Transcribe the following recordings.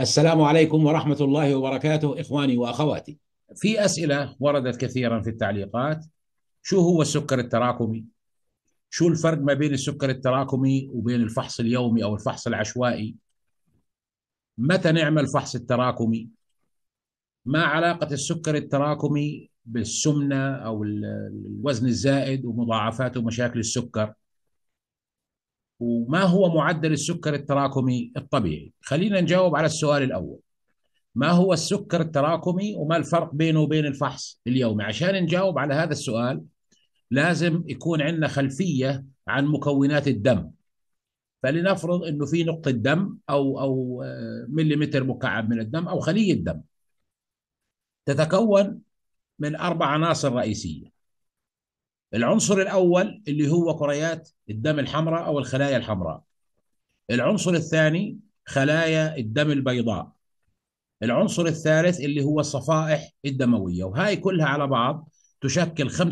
السلام عليكم ورحمة الله وبركاته إخواني وأخواتي في أسئلة وردت كثيرا في التعليقات شو هو السكر التراكمي؟ شو الفرق ما بين السكر التراكمي وبين الفحص اليومي أو الفحص العشوائي؟ متى نعمل فحص التراكمي؟ ما علاقة السكر التراكمي بالسمنة أو الوزن الزائد ومضاعفات ومشاكل السكر؟ وما هو معدل السكر التراكمي الطبيعي خلينا نجاوب على السؤال الأول ما هو السكر التراكمي وما الفرق بينه وبين الفحص اليومي عشان نجاوب على هذا السؤال لازم يكون عندنا خلفية عن مكونات الدم فلنفرض انه في نقطه دم او او آه، مليمتر مكعب من الدم او خليه دم تتكون من اربع عناصر رئيسيه العنصر الاول اللي هو كريات الدم الحمراء او الخلايا الحمراء العنصر الثاني خلايا الدم البيضاء العنصر الثالث اللي هو الصفائح الدمويه وهاي كلها على بعض تشكل 45%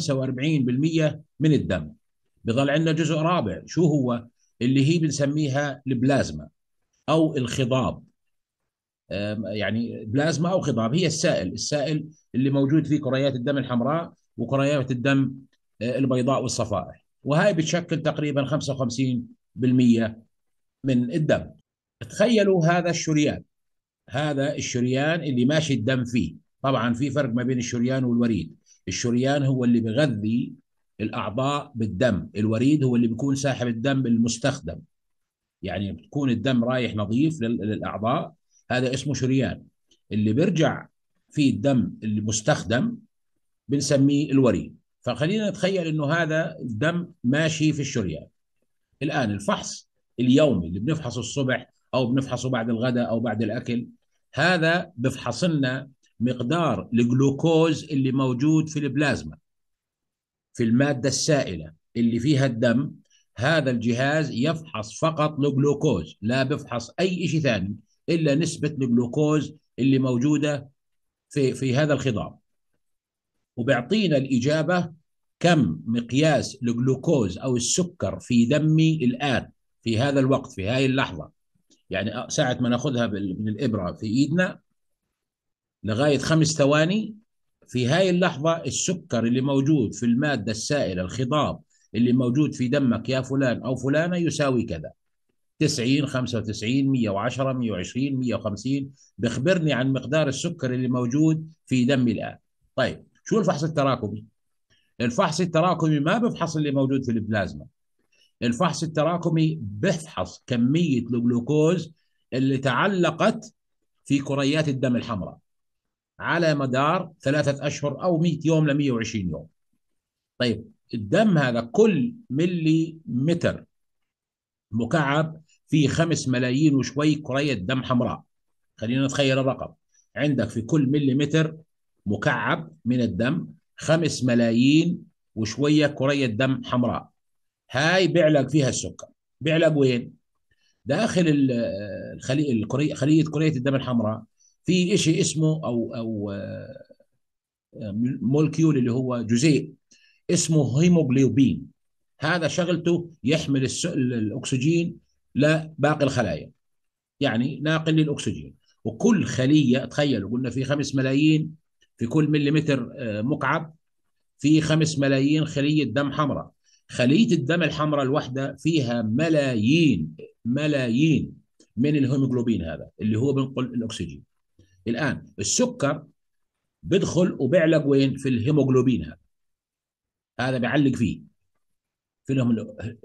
من الدم بظل عندنا جزء رابع شو هو اللي هي بنسميها البلازما او الخضاب يعني بلازما او خضاب هي السائل السائل اللي موجود فيه كريات الدم الحمراء وكريات الدم البيضاء والصفائح وهي بتشكل تقريبا 55% من الدم تخيلوا هذا الشريان هذا الشريان اللي ماشي الدم فيه طبعا في فرق ما بين الشريان والوريد الشريان هو اللي بغذي الاعضاء بالدم الوريد هو اللي بيكون ساحب الدم المستخدم يعني بتكون الدم رايح نظيف للاعضاء هذا اسمه شريان اللي بيرجع فيه الدم المستخدم بنسميه الوريد فخلينا نتخيل انه هذا الدم ماشي في الشريان الان الفحص اليومي اللي بنفحصه الصبح او بنفحصه بعد الغداء او بعد الاكل هذا بفحص لنا مقدار الجلوكوز اللي موجود في البلازما في الماده السائله اللي فيها الدم هذا الجهاز يفحص فقط الجلوكوز لا بفحص اي شيء ثاني الا نسبه الجلوكوز اللي موجوده في في هذا الخضاب وبيعطينا الإجابة كم مقياس الجلوكوز أو السكر في دمي الآن في هذا الوقت في هذه اللحظة يعني ساعة ما ناخذها من الإبرة في إيدنا لغاية خمس ثواني في هاي اللحظة السكر اللي موجود في المادة السائلة الخضاب اللي موجود في دمك يا فلان أو فلانة يساوي كذا 90 95 110 120 150 بخبرني عن مقدار السكر اللي موجود في دمي الآن طيب شو الفحص التراكمي؟ الفحص التراكمي ما بفحص اللي موجود في البلازما الفحص التراكمي بفحص كمية الجلوكوز اللي تعلقت في كريات الدم الحمراء على مدار ثلاثة أشهر أو 100 يوم ل 120 يوم طيب الدم هذا كل ملي متر مكعب في خمس ملايين وشوي كرية دم حمراء خلينا نتخيل الرقم عندك في كل ملي متر مكعب من الدم خمس ملايين وشوية كرية دم حمراء هاي بيعلق فيها السكر بيعلق وين داخل الخلي... الكري... خلية كرية الدم الحمراء في شيء اسمه أو أو آه، مولكيول اللي هو جزيء اسمه هيموغلوبين هذا شغلته يحمل الس... الأكسجين لباقي الخلايا يعني ناقل للأكسجين وكل خلية تخيلوا قلنا في خمس ملايين في كل مليمتر آه، مكعب في 5 ملايين خليه دم حمراء خليه الدم الحمراء الواحده فيها ملايين ملايين من الهيموجلوبين هذا اللي هو بنقل الاكسجين الان السكر بدخل وبيعلق وين في الهيموجلوبين هذا هذا بيعلق فيه في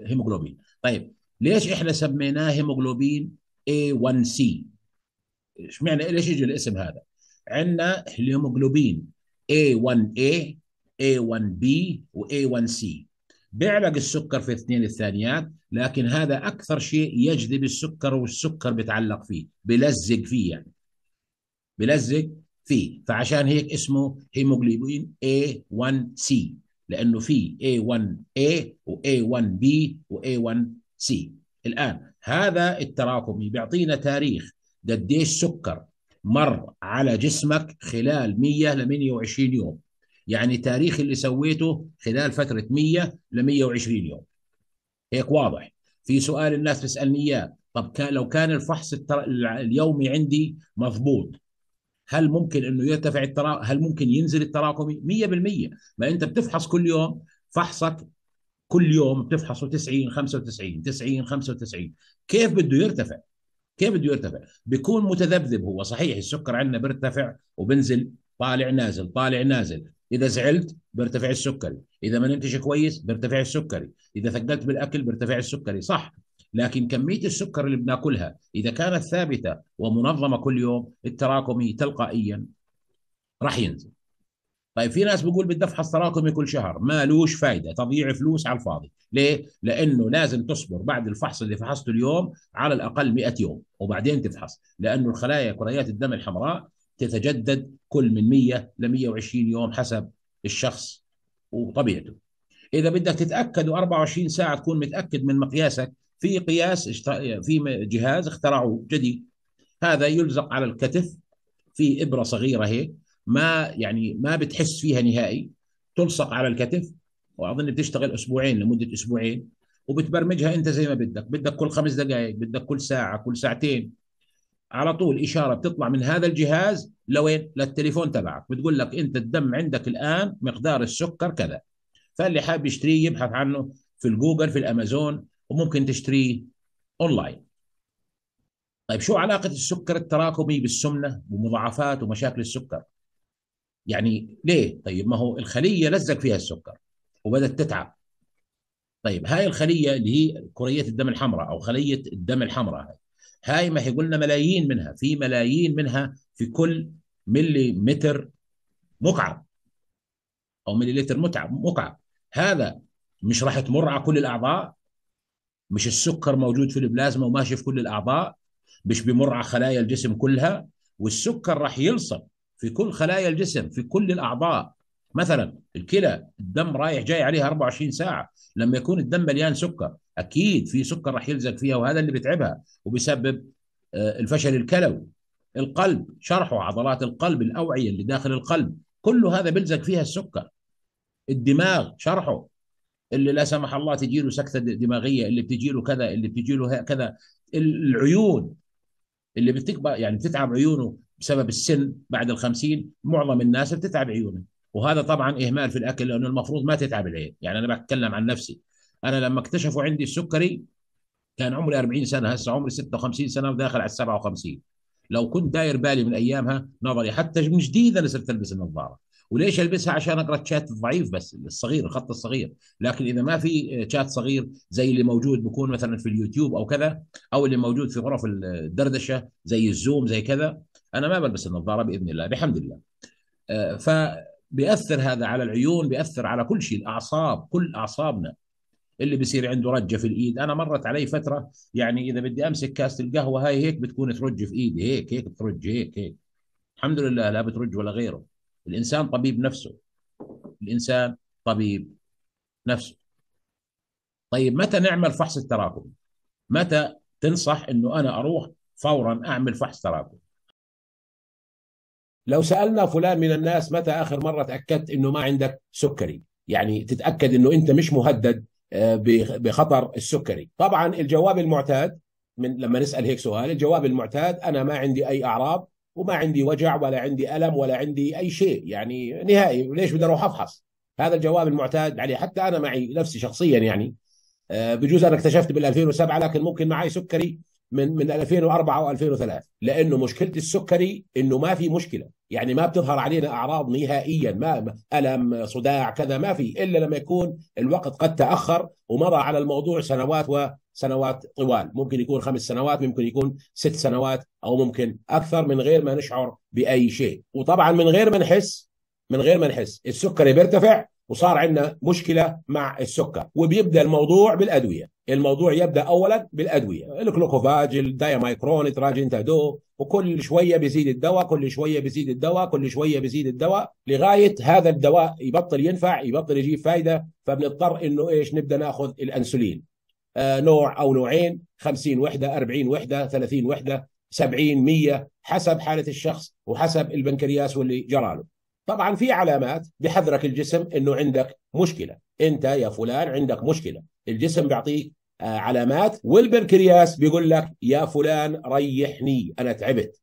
الهيموجلوبين طيب ليش احنا سميناه هيموجلوبين A1C c ايش معنى ليش يجي الاسم هذا عندنا الهيموجلوبين A1A A1B و a 1 c بيعلق السكر في اثنين الثانيات لكن هذا اكثر شيء يجذب السكر والسكر بتعلق فيه بلزق فيه يعني بلزق فيه فعشان هيك اسمه هيموجلوبين A1C لانه في A1A و a 1 b و a 1 c الان هذا التراكمي بيعطينا تاريخ قديش سكر مر على جسمك خلال 100 ل 120 يوم يعني تاريخ اللي سويته خلال فتره 100 ل 120 يوم هيك واضح في سؤال الناس تسالني اياه طب كان لو كان الفحص اليومي عندي مضبوط هل ممكن انه يرتفع الترا... هل ممكن ينزل التراكمي 100% ما انت بتفحص كل يوم فحصك كل يوم بتفحصه 90 95 90 95 كيف بده يرتفع كيف بده يرتفع؟ بيكون متذبذب هو صحيح السكر عندنا بيرتفع وبنزل طالع نازل طالع نازل اذا زعلت بيرتفع السكري اذا ما نمتش كويس بيرتفع السكري اذا ثقلت بالاكل بيرتفع السكري صح لكن كميه السكر اللي بناكلها اذا كانت ثابته ومنظمه كل يوم التراكمي تلقائيا راح ينزل طيب في ناس بيقول بدي افحص تراكمي كل شهر مالوش فايده تضيع فلوس على الفاضي ليه لانه لازم تصبر بعد الفحص اللي فحصته اليوم على الاقل 100 يوم وبعدين تفحص لانه الخلايا كريات الدم الحمراء تتجدد كل من 100 ل 120 يوم حسب الشخص وطبيعته اذا بدك تتاكد 24 ساعه تكون متاكد من مقياسك في قياس في جهاز اخترعوه جديد هذا يلزق على الكتف في ابره صغيره هيك ما يعني ما بتحس فيها نهائي تلصق على الكتف واظن بتشتغل اسبوعين لمده اسبوعين وبتبرمجها انت زي ما بدك بدك كل خمس دقائق بدك كل ساعه كل ساعتين على طول اشاره بتطلع من هذا الجهاز لوين للتليفون تبعك بتقول لك انت الدم عندك الان مقدار السكر كذا فاللي حاب يشتريه يبحث عنه في الجوجل في الامازون وممكن تشتريه اونلاين طيب شو علاقه السكر التراكمي بالسمنه ومضاعفات ومشاكل السكر يعني ليه؟ طيب ما هو الخليه لزق فيها السكر وبدات تتعب. طيب هاي الخليه اللي هي كريه الدم الحمراء او خليه الدم الحمراء هاي هاي ما قلنا ملايين منها في ملايين منها في كل ملي متر مكعب او مليلتر متعب مكعب هذا مش راح تمر على كل الاعضاء مش السكر موجود في البلازما وماشي في كل الاعضاء مش بمر على خلايا الجسم كلها والسكر راح يلصق في كل خلايا الجسم في كل الاعضاء مثلا الكلى الدم رايح جاي عليها 24 ساعه لما يكون الدم مليان سكر اكيد في سكر راح يلزق فيها وهذا اللي بتعبها وبيسبب آه، الفشل الكلوي القلب شرحه عضلات القلب الاوعيه اللي داخل القلب كل هذا بيلزق فيها السكر الدماغ شرحه اللي لا سمح الله تجي له سكته دماغيه اللي بتجي له كذا اللي بتجي له كذا العيون اللي بتكبر يعني بتتعب عيونه بسبب السن بعد الخمسين معظم الناس بتتعب عيونها وهذا طبعا اهمال في الاكل لانه المفروض ما تتعب العين يعني انا بتكلم عن نفسي انا لما اكتشفوا عندي السكري كان عمري 40 سنه هسه عمري 56 سنه وداخل على 57 لو كنت داير بالي من ايامها نظري حتى من جديد انا صرت البس النظاره وليش البسها عشان اقرا الشات الضعيف بس الصغير الخط الصغير لكن اذا ما في شات صغير زي اللي موجود بكون مثلا في اليوتيوب او كذا او اللي موجود في غرف الدردشه زي الزوم زي كذا انا ما بلبس النظاره باذن الله بحمد الله آه، فبيأثر هذا على العيون بيأثر على كل شيء الاعصاب كل اعصابنا اللي بيصير عنده رجه في الايد انا مرت علي فتره يعني اذا بدي امسك كاسه القهوه هاي هيك بتكون ترج في ايدي هيك هيك بترج هيك هيك الحمد لله لا بترج ولا غيره الانسان طبيب نفسه الانسان طبيب نفسه طيب متى نعمل فحص التراكم متى تنصح انه انا اروح فورا اعمل فحص تراكم لو سالنا فلان من الناس متى اخر مره تاكدت انه ما عندك سكري يعني تتاكد انه انت مش مهدد آه، بخطر السكري طبعا الجواب المعتاد من لما نسال هيك سؤال الجواب المعتاد انا ما عندي اي اعراض وما عندي وجع ولا عندي الم ولا عندي اي شيء يعني نهائي ليش بدي اروح افحص هذا الجواب المعتاد عليه يعني حتى انا معي نفسي شخصيا يعني آه، بجوز انا اكتشفت بال 2007 لكن ممكن معي سكري من من 2004 و2003 لانه مشكله السكري انه ما في مشكله يعني ما بتظهر علينا اعراض نهائيا ما الم صداع كذا ما في الا لما يكون الوقت قد تاخر ومضى على الموضوع سنوات وسنوات طوال ممكن يكون خمس سنوات ممكن يكون ست سنوات او ممكن اكثر من غير ما نشعر باي شيء وطبعا من غير ما نحس من غير ما نحس السكري بيرتفع وصار عندنا مشكله مع السكر وبيبدا الموضوع بالادويه الموضوع يبدا اولا بالادويه الكلوكوفاج الدايمايكرون تراجنتادو وكل شويه بيزيد الدواء كل شويه بيزيد الدواء كل شويه بيزيد الدواء لغايه هذا الدواء يبطل ينفع يبطل يجيب فائده فبنضطر انه ايش نبدا ناخذ الانسولين آه نوع او نوعين 50 وحده 40 وحده 30 وحده 70 100 حسب حاله الشخص وحسب البنكرياس واللي جراله طبعا في علامات بحذرك الجسم انه عندك مشكله انت يا فلان عندك مشكله الجسم بيعطيك آه، علامات والبنكرياس بيقول لك يا فلان ريحني انا تعبت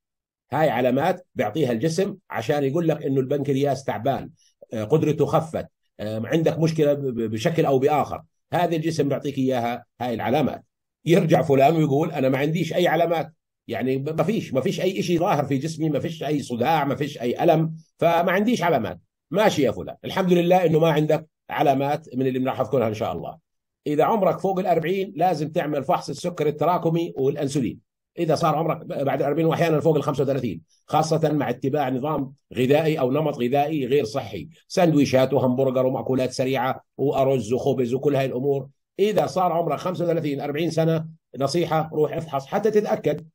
هاي علامات بيعطيها الجسم عشان يقول لك انه البنكرياس تعبان آه، قدرته خفت آه، عندك مشكله بشكل او باخر هذا الجسم بيعطيك اياها هاي العلامات يرجع فلان ويقول انا ما عنديش اي علامات يعني ما فيش ما فيش اي شيء ظاهر في جسمي ما فيش اي صداع ما فيش اي الم فما عنديش علامات ماشي يا فلان الحمد لله انه ما عندك علامات من اللي بنحفظكمها ان شاء الله اذا عمرك فوق ال 40 لازم تعمل فحص السكر التراكمي والانسولين اذا صار عمرك بعد 40 واحيانا فوق ال 35 خاصه مع اتباع نظام غذائي او نمط غذائي غير صحي سندويشات وهمبرجر ومأكولات سريعه وارز وخبز وكل هاي الامور اذا صار عمرك 35 40 سنه نصيحه روح افحص حتى تتاكد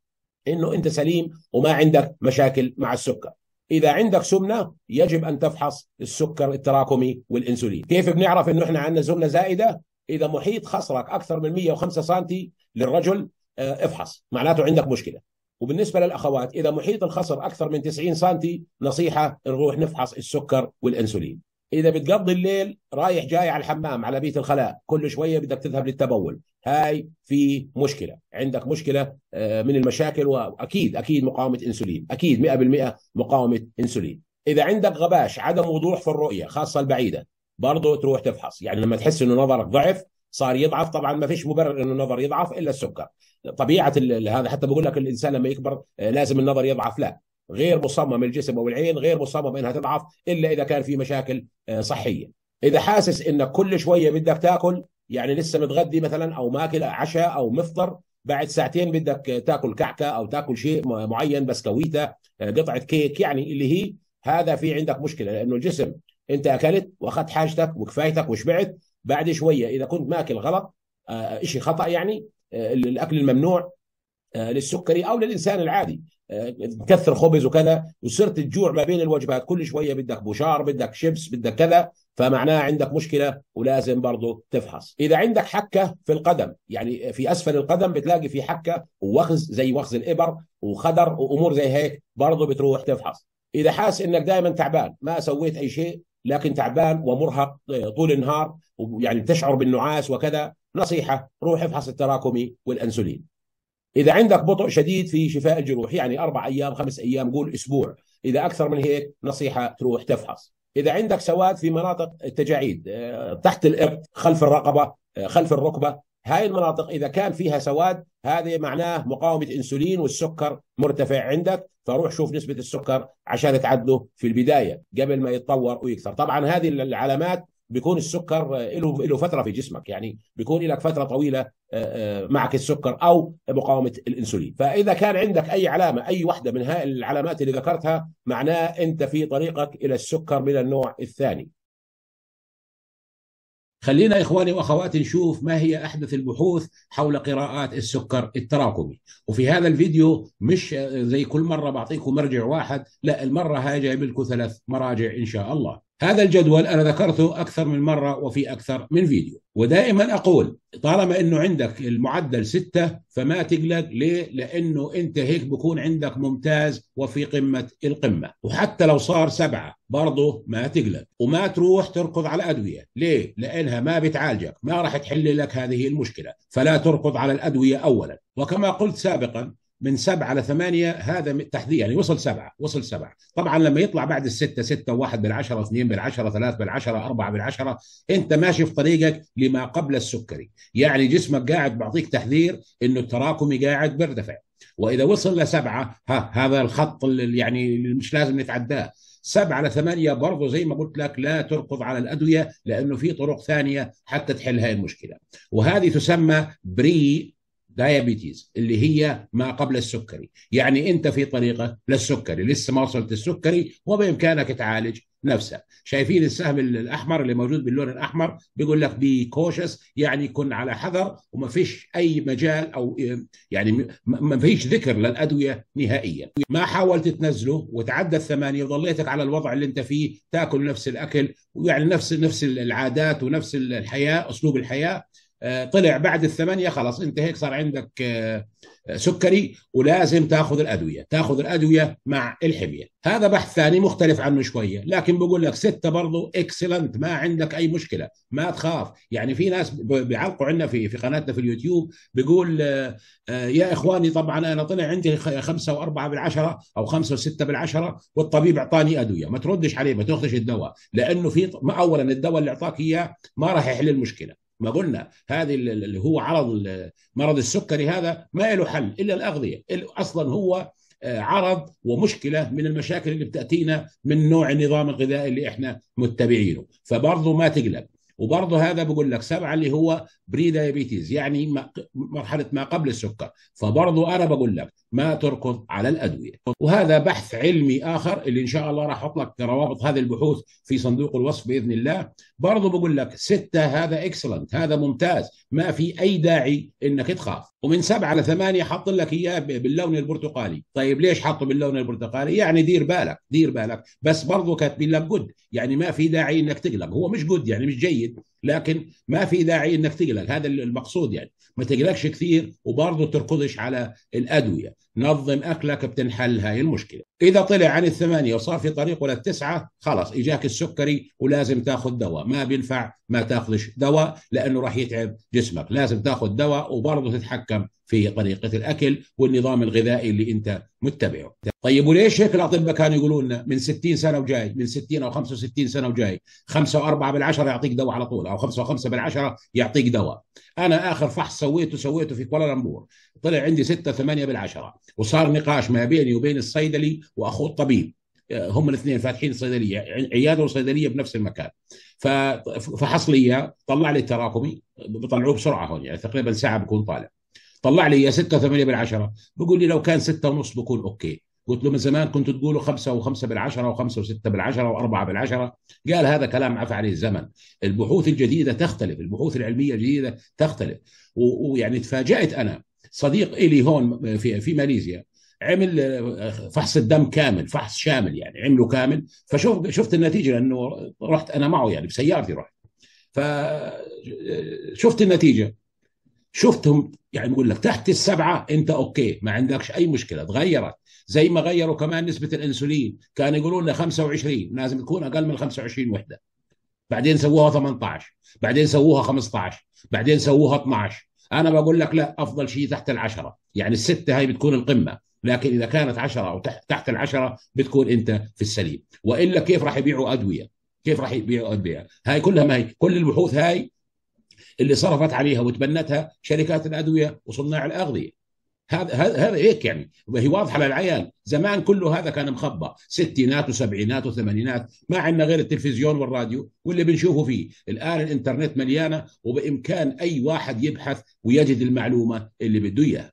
انه انت سليم وما عندك مشاكل مع السكر اذا عندك سمنه يجب ان تفحص السكر التراكمي والانسولين كيف بنعرف انه احنا عندنا سمنه زائده اذا محيط خصرك اكثر من 105 سم للرجل آه، افحص معناته عندك مشكله وبالنسبه للاخوات اذا محيط الخصر اكثر من 90 سم نصيحه نروح نفحص السكر والانسولين اذا بتقضي الليل رايح جاي على الحمام على بيت الخلاء كل شويه بدك تذهب للتبول هاي في مشكله عندك مشكله آه، من المشاكل واكيد اكيد مقاومه انسولين اكيد 100% مقاومه انسولين اذا عندك غباش عدم وضوح في الرؤيه خاصه البعيده برضه تروح تفحص يعني لما تحس انه نظرك ضعف صار يضعف طبعا ما فيش مبرر انه النظر يضعف الا السكر طبيعه هذا حتى بقول لك الانسان لما يكبر آه، لازم النظر يضعف لا غير مصمم الجسم او العين غير مصمم انها تضعف الا اذا كان في مشاكل آه، صحيه اذا حاسس انك كل شويه بدك تاكل يعني لسه متغدي مثلا او ماكل عشاء او مفطر بعد ساعتين بدك تاكل كعكه او تاكل شيء معين بسكويته آه، قطعه كيك يعني اللي هي هذا في عندك مشكله لانه الجسم انت اكلت واخذت حاجتك وكفايتك وشبعت بعد شويه اذا كنت ماكل غلط آه، شيء خطا يعني الاكل آه، الممنوع آه، للسكري او للانسان العادي تكثر خبز وكذا وصرت الجوع ما بين الوجبات كل شويه بدك بوشار بدك شيبس بدك كذا فمعناه عندك مشكله ولازم برضه تفحص اذا عندك حكه في القدم يعني في اسفل القدم بتلاقي في حكه ووخز زي وخز الابر وخدر وامور زي هيك برضه بتروح تفحص اذا حاس انك دائما تعبان ما سويت اي شيء لكن تعبان ومرهق طول النهار ويعني تشعر بالنعاس وكذا نصيحة روح افحص التراكمي والأنسولين إذا عندك بطء شديد في شفاء الجروح يعني أربع أيام خمس أيام قول أسبوع إذا أكثر من هيك نصيحة تروح تفحص إذا عندك سواد في مناطق التجاعيد آه، تحت الإبط خلف الرقبة آه، خلف الركبة هاي المناطق إذا كان فيها سواد هذه معناه مقاومة إنسولين والسكر مرتفع عندك فروح شوف نسبة السكر عشان تعدله في البداية قبل ما يتطور ويكثر طبعا هذه العلامات بيكون السكر آه، له له فتره في جسمك يعني بيكون لك فتره طويله آه، آه، معك السكر او مقاومه الانسولين فاذا كان عندك اي علامه اي واحده من هاي العلامات اللي ذكرتها معناه انت في طريقك الى السكر من النوع الثاني خلينا إخواني وأخواتي نشوف ما هي أحدث البحوث حول قراءات السكر التراكمي وفي هذا الفيديو مش زي كل مرة بعطيكم مرجع واحد لا المرة هاي جايب لكم ثلاث مراجع إن شاء الله هذا الجدول انا ذكرته اكثر من مره وفي اكثر من فيديو ودائما اقول طالما انه عندك المعدل ستة فما تقلق ليه؟ لانه انت هيك بكون عندك ممتاز وفي قمه القمه وحتى لو صار سبعه برضه ما تقلق وما تروح تركض على ادويه ليه؟ لانها ما بتعالجك ما راح تحل لك هذه المشكله فلا تركض على الادويه اولا وكما قلت سابقا من سبعة لثمانية هذا تحديد يعني وصل سبعة وصل سبعة طبعا لما يطلع بعد الستة ستة واحد بالعشرة اثنين بالعشرة ثلاث بالعشرة أربعة بالعشرة أنت ماشي في طريقك لما قبل السكري يعني جسمك قاعد بعطيك تحذير أنه التراكمي قاعد بيرتفع وإذا وصل لسبعة ها هذا الخط اللي يعني اللي مش لازم نتعداه سبعة لثمانية برضه زي ما قلت لك لا تركض على الأدوية لأنه في طرق ثانية حتى تحل هاي المشكلة وهذه تسمى بري دايابيتيز اللي هي ما قبل السكري يعني انت في طريقه للسكري لسه ما وصلت السكري وبامكانك تعالج نفسه شايفين السهم الاحمر اللي موجود باللون الاحمر بيقول لك بي كوشس يعني كن على حذر وما فيش اي مجال او يعني ما فيش ذكر للادويه نهائيا ما حاولت تنزله وتعدى الثمانيه وظليتك على الوضع اللي انت فيه تاكل نفس الاكل ويعني نفس نفس العادات ونفس الحياه اسلوب الحياه آه، طلع بعد الثمانية خلاص انت هيك صار عندك آه، سكري ولازم تاخذ الادوية تاخذ الادوية مع الحمية هذا بحث ثاني مختلف عنه شوية لكن بقول لك ستة برضو اكسلنت ما عندك اي مشكلة ما تخاف يعني في ناس بيعلقوا عندنا في في قناتنا في اليوتيوب بيقول آه، يا اخواني طبعا انا طلع عندي خمسة واربعة بالعشرة او خمسة وستة بالعشرة والطبيب اعطاني ادوية ما تردش عليه ما تاخذش الدواء لانه في اولا الدواء اللي اعطاك اياه ما راح يحل المشكلة ما قلنا هذه اللي هو عرض مرض السكري هذا ما له حل الا الاغذيه اصلا هو آه، عرض ومشكله من المشاكل اللي بتاتينا من نوع النظام الغذائي اللي احنا متبعينه فبرضه ما تقلق وبرضه هذا بقول لك سبعه اللي هو بري دايابيتيز يعني مرحله ما قبل السكر فبرضه انا بقول لك ما تركض على الادويه وهذا بحث علمي اخر اللي ان شاء الله راح احط لك روابط هذه البحوث في صندوق الوصف باذن الله برضه بقول لك سته هذا اكسلنت هذا ممتاز ما في اي داعي انك تخاف ومن سبعه لثمانيه حاط لك اياه باللون البرتقالي طيب ليش حطه باللون البرتقالي يعني دير بالك دير بالك بس برضه كاتبين لك جود يعني ما في داعي انك تقلق هو مش جود يعني مش جيد لكن ما في داعي انك تقلق هذا المقصود يعني ما تقلقش كثير وبرضه تركضش على الادويه نظم اكلك بتنحل هاي المشكله اذا طلع عن الثمانيه وصار في طريقه للتسعه خلاص اجاك السكري ولازم تاخذ دواء ما بينفع ما تاخذش دواء لانه راح يتعب جسمك لازم تاخذ دواء وبرضه تتحكم في طريقه الاكل والنظام الغذائي اللي انت متبعه طيب وليش هيك الاطباء كانوا يقولوا لنا من 60 سنه وجاي من 60 او 65 سنه وجاي 5 و4 بالعشره يعطيك دواء على طول او 5 و5 بالعشره يعطيك دواء انا اخر فحص سويته سويته في كوالالمبور طلع عندي ستة ثمانية بالعشرة وصار نقاش ما بيني وبين الصيدلي وأخوه الطبيب آه، هم الاثنين فاتحين صيدليه عياده وصيدليه بنفس المكان ففحص لي اياه طلع لي التراكمي بطلعوه بسرعه هون يعني تقريبا ساعه بكون طالع طلع لي اياه 6 8 بالعشرة بقول لي لو كان 6 ونص بكون اوكي قلت له من زمان كنت تقولوا خمسة و5 بالعشرة و5 و6 بالعشرة و4 بالعشرة قال هذا كلام عفى عليه الزمن البحوث الجديدة تختلف البحوث العلمية الجديدة تختلف ويعني تفاجأت أنا صديق الي هون في في ماليزيا عمل آه، فحص الدم كامل فحص شامل يعني عمله كامل فشوف شفت النتيجه لانه رحت انا معه يعني بسيارتي رحت فشفت آه، النتيجه شفتهم يعني بقول لك تحت السبعه انت اوكي ما عندكش اي مشكله تغيرت زي ما غيروا كمان نسبه الانسولين كانوا يقولوا لنا 25 لازم تكون اقل من 25 وحده بعدين سووها 18 بعدين سووها 15 بعدين سووها 12 انا بقول لك لا افضل شيء تحت العشره يعني السته هاي بتكون القمه لكن اذا كانت عشرة او تحت العشرة بتكون انت في السليم والا كيف راح يبيعوا ادويه كيف راح يبيعوا ادويه هاي كلها ما هي كل البحوث هاي اللي صرفت عليها وتبنتها شركات الادويه وصناع الاغذيه هذا هذا هيك يعني وهي واضحه للعيان زمان كله هذا كان مخبى ستينات وسبعينات وثمانينات ما عندنا غير التلفزيون والراديو واللي بنشوفه فيه الان الانترنت مليانه وبامكان اي واحد يبحث ويجد المعلومه اللي بده اياها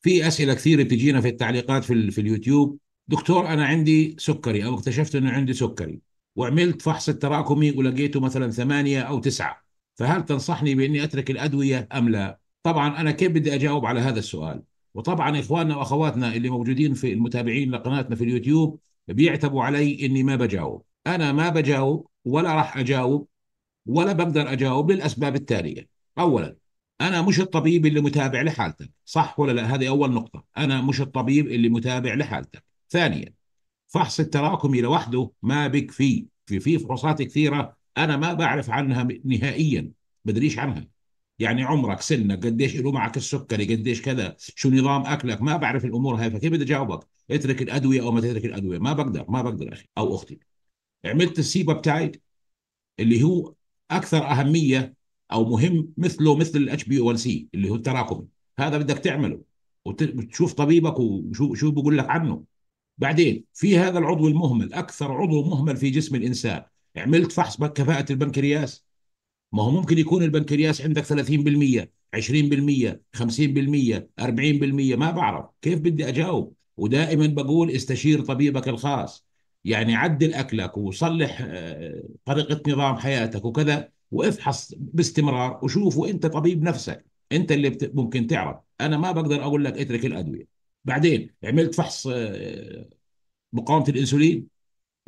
في اسئله كثيره بتجينا في التعليقات في, في اليوتيوب دكتور انا عندي سكري او اكتشفت انه عندي سكري وعملت فحص التراكمي ولقيته مثلا ثمانية او تسعة فهل تنصحني باني اترك الادويه ام لا؟ طبعا انا كيف بدي اجاوب على هذا السؤال وطبعا اخواننا واخواتنا اللي موجودين في المتابعين لقناتنا في اليوتيوب بيعتبوا علي اني ما بجاوب انا ما بجاوب ولا راح اجاوب ولا بقدر اجاوب للاسباب التاليه اولا انا مش الطبيب اللي متابع لحالتك صح ولا لا هذه اول نقطه انا مش الطبيب اللي متابع لحالتك ثانيا فحص التراكمي لوحده ما بكفي في في فحوصات كثيره انا ما بعرف عنها نهائيا بدريش عنها يعني عمرك سنك قديش له معك السكري قديش كذا شو نظام اكلك ما بعرف الامور هاي فكيف بدي اجاوبك اترك الادويه او ما تترك الادويه ما بقدر ما بقدر اخي او اختي عملت السيبا بتاعي اللي هو اكثر اهميه او مهم مثله مثل الاتش بي 1 سي اللي هو التراكمي هذا بدك تعمله وتشوف طبيبك وشو شو بقول لك عنه بعدين في هذا العضو المهمل اكثر عضو مهمل في جسم الانسان عملت فحص كفاءه البنكرياس ما هو ممكن يكون البنكرياس عندك 30% 20% 50% 40% ما بعرف كيف بدي اجاوب ودائما بقول استشير طبيبك الخاص يعني عدل اكلك وصلح آه، طريقه نظام حياتك وكذا وافحص باستمرار وشوف وانت طبيب نفسك انت اللي ممكن تعرف انا ما بقدر اقول لك اترك الادويه بعدين عملت فحص آه، مقاومه الانسولين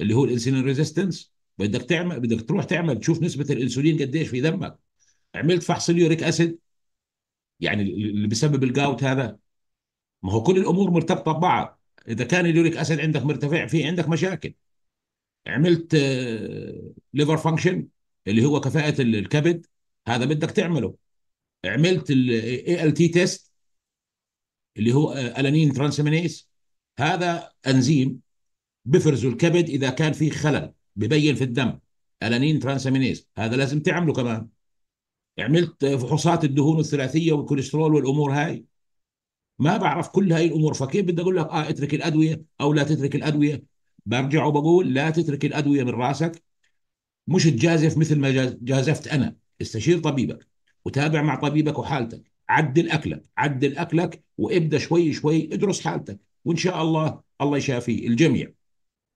اللي هو الانسولين ريزيستنس بدك تعمل بدك تروح تعمل تشوف نسبه الانسولين قديش في دمك عملت فحص اليوريك اسيد يعني اللي بسبب الجاوت هذا ما هو كل الامور مرتبطه ببعض اذا كان اليوريك اسيد عندك مرتفع في عندك مشاكل عملت ليفر آه، فانكشن اللي هو كفاءه الكبد هذا بدك تعمله عملت الاي ال تي تيست اللي هو الانين آه، ترانسمينيز هذا انزيم بفرز الكبد اذا كان في خلل ببين في الدم الانين ترانسامينيز هذا لازم تعمله كمان عملت فحوصات الدهون الثلاثيه والكوليسترول والامور هاي ما بعرف كل هاي الامور فكيف بدي اقول لك اه اترك الادويه او لا تترك الادويه برجع وبقول لا تترك الادويه من راسك مش تجازف مثل ما جازفت انا استشير طبيبك وتابع مع طبيبك وحالتك عدل اكلك عدل اكلك وابدا شوي شوي ادرس حالتك وان شاء الله الله يشافي الجميع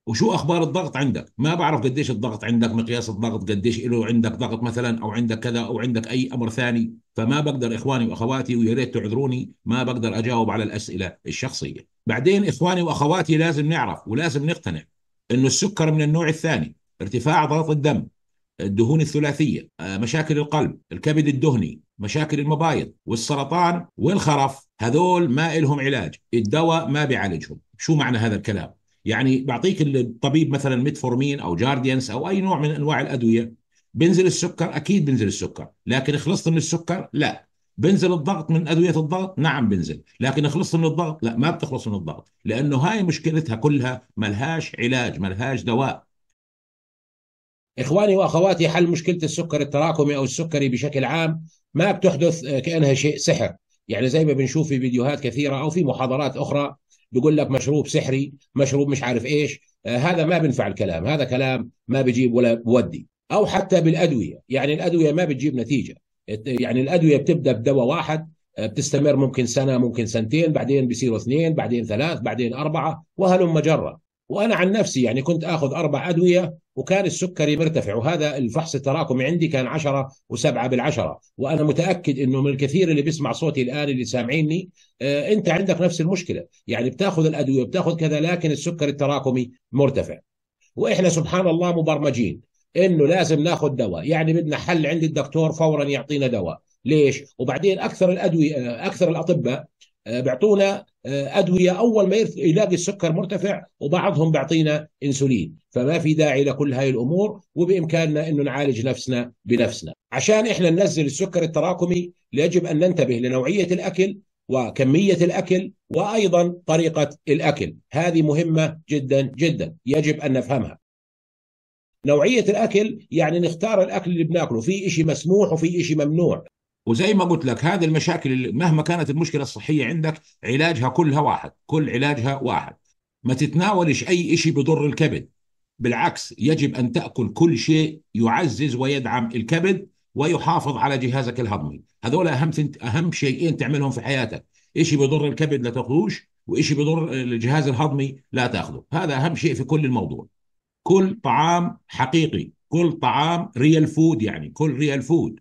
وشو اخبار الضغط عندك ما بعرف قديش الضغط عندك مقياس الضغط قديش له عندك ضغط مثلا او عندك كذا او عندك اي امر ثاني فما بقدر اخواني واخواتي ويا ريت تعذروني ما بقدر اجاوب على الاسئله الشخصيه بعدين اخواني واخواتي لازم نعرف ولازم نقتنع انه السكر من النوع الثاني ارتفاع ضغط الدم الدهون الثلاثيه آه، مشاكل القلب الكبد الدهني مشاكل المبايض والسرطان والخرف هذول ما لهم علاج الدواء ما بيعالجهم شو معنى هذا الكلام يعني بعطيك الطبيب مثلا ميتفورمين او جارديانس او اي نوع من انواع الادويه بنزل السكر اكيد بنزل السكر لكن خلصت من السكر لا بنزل الضغط من ادويه الضغط نعم بنزل لكن خلصت من الضغط لا ما بتخلص من الضغط لانه هاي مشكلتها كلها ملهاش علاج ملهاش دواء اخواني واخواتي حل مشكله السكر التراكمي او السكري بشكل عام ما بتحدث آه، كانها شيء سحر يعني زي ما بنشوف في فيديوهات كثيره او في محاضرات اخرى بيقول لك مشروب سحري مشروب مش عارف ايش آه، هذا ما بنفع الكلام هذا كلام ما بيجيب ولا بودي او حتى بالادويه يعني الادويه ما بتجيب نتيجه يعني الادويه بتبدا بدواء واحد آه، بتستمر ممكن سنه ممكن سنتين بعدين بيصيروا اثنين بعدين ثلاث بعدين اربعه وهلم جره وانا عن نفسي يعني كنت اخذ اربع ادويه وكان السكري مرتفع وهذا الفحص التراكمي عندي كان عشرة وسبعة بالعشرة وانا متاكد انه من الكثير اللي بيسمع صوتي الان اللي سامعيني آه انت عندك نفس المشكله يعني بتاخذ الادويه بتاخذ كذا لكن السكري التراكمي مرتفع واحنا سبحان الله مبرمجين انه لازم ناخذ دواء يعني بدنا حل عند الدكتور فورا يعطينا دواء ليش وبعدين اكثر الادويه آه، اكثر الاطباء آه، بيعطونا آه، ادويه اول ما يلاقي السكر مرتفع وبعضهم بيعطينا انسولين فما في داعي لكل هاي الامور وبامكاننا انه نعالج نفسنا بنفسنا عشان احنا ننزل السكر التراكمي يجب ان ننتبه لنوعيه الاكل وكميه الاكل وايضا طريقه الاكل هذه مهمه جدا جدا يجب ان نفهمها نوعية الأكل يعني نختار الأكل اللي بناكله في إشي مسموح وفي إشي ممنوع وزي ما قلت لك هذه المشاكل اللي مهما كانت المشكله الصحيه عندك علاجها كلها واحد كل علاجها واحد ما تتناولش اي شيء بضر الكبد بالعكس يجب ان تاكل كل شيء يعزز ويدعم الكبد ويحافظ على جهازك الهضمي هذول اهم اهم شيئين تعملهم في حياتك شيء بضر الكبد لا تاخذوش وشيء بضر الجهاز الهضمي لا تاخذه هذا اهم شيء في كل الموضوع كل طعام حقيقي كل طعام ريال فود يعني كل ريال فود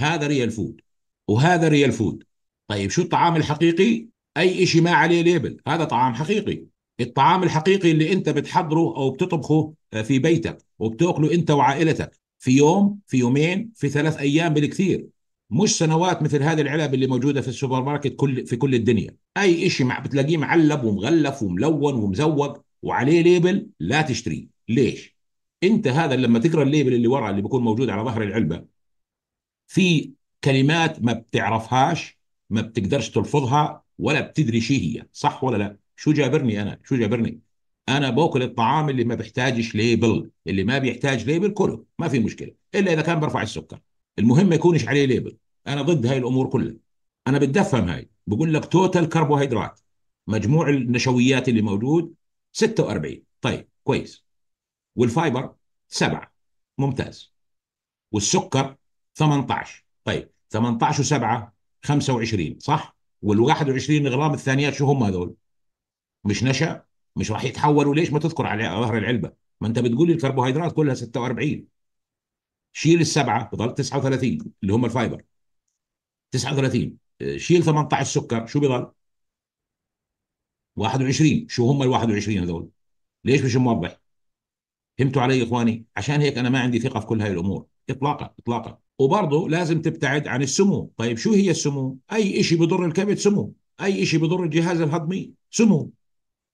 هذا ريال فود وهذا ريال فود طيب شو الطعام الحقيقي اي شيء ما عليه ليبل هذا طعام حقيقي الطعام الحقيقي اللي انت بتحضره او بتطبخه آه، في بيتك وبتاكله انت وعائلتك في يوم في يومين في ثلاث ايام بالكثير مش سنوات مثل هذه العلب اللي موجوده في السوبر ماركت كل في كل الدنيا اي شيء مع بتلاقيه معلب ومغلف وملون ومزوق وعليه ليبل لا تشتريه ليش انت هذا لما تقرا الليبل اللي ورا اللي بيكون موجود على ظهر العلبه في كلمات ما بتعرفهاش ما بتقدرش تلفظها ولا بتدري شو هي صح ولا لا شو جابرني انا شو جابرني انا باكل الطعام اللي ما بيحتاجش ليبل اللي ما بيحتاج ليبل كله ما في مشكله الا اذا كان برفع السكر المهم ما يكونش عليه ليبل انا ضد هاي الامور كلها انا بتدفهم هاي بقول لك توتال كربوهيدرات مجموع النشويات اللي موجود 46 طيب كويس والفايبر سبعة ممتاز والسكر 18 طيب 18 و7 25 صح وال21 غرام الثانيات شو هم هذول مش نشا مش راح يتحولوا ليش ما تذكر على ظهر العلبه ما انت بتقول لي الكربوهيدرات كلها 46 شيل السبعه بضل 39 اللي هم الفايبر 39 شيل 18 سكر شو بضل 21 شو هم ال 21 هذول ليش مش موضح فهمتوا علي يا اخواني عشان هيك انا ما عندي ثقه في كل هاي الامور اطلاقا اطلاقا وبرضه لازم تبتعد عن السمو طيب شو هي السمو اي شيء بضر الكبد سمو اي شيء بضر الجهاز الهضمي سمو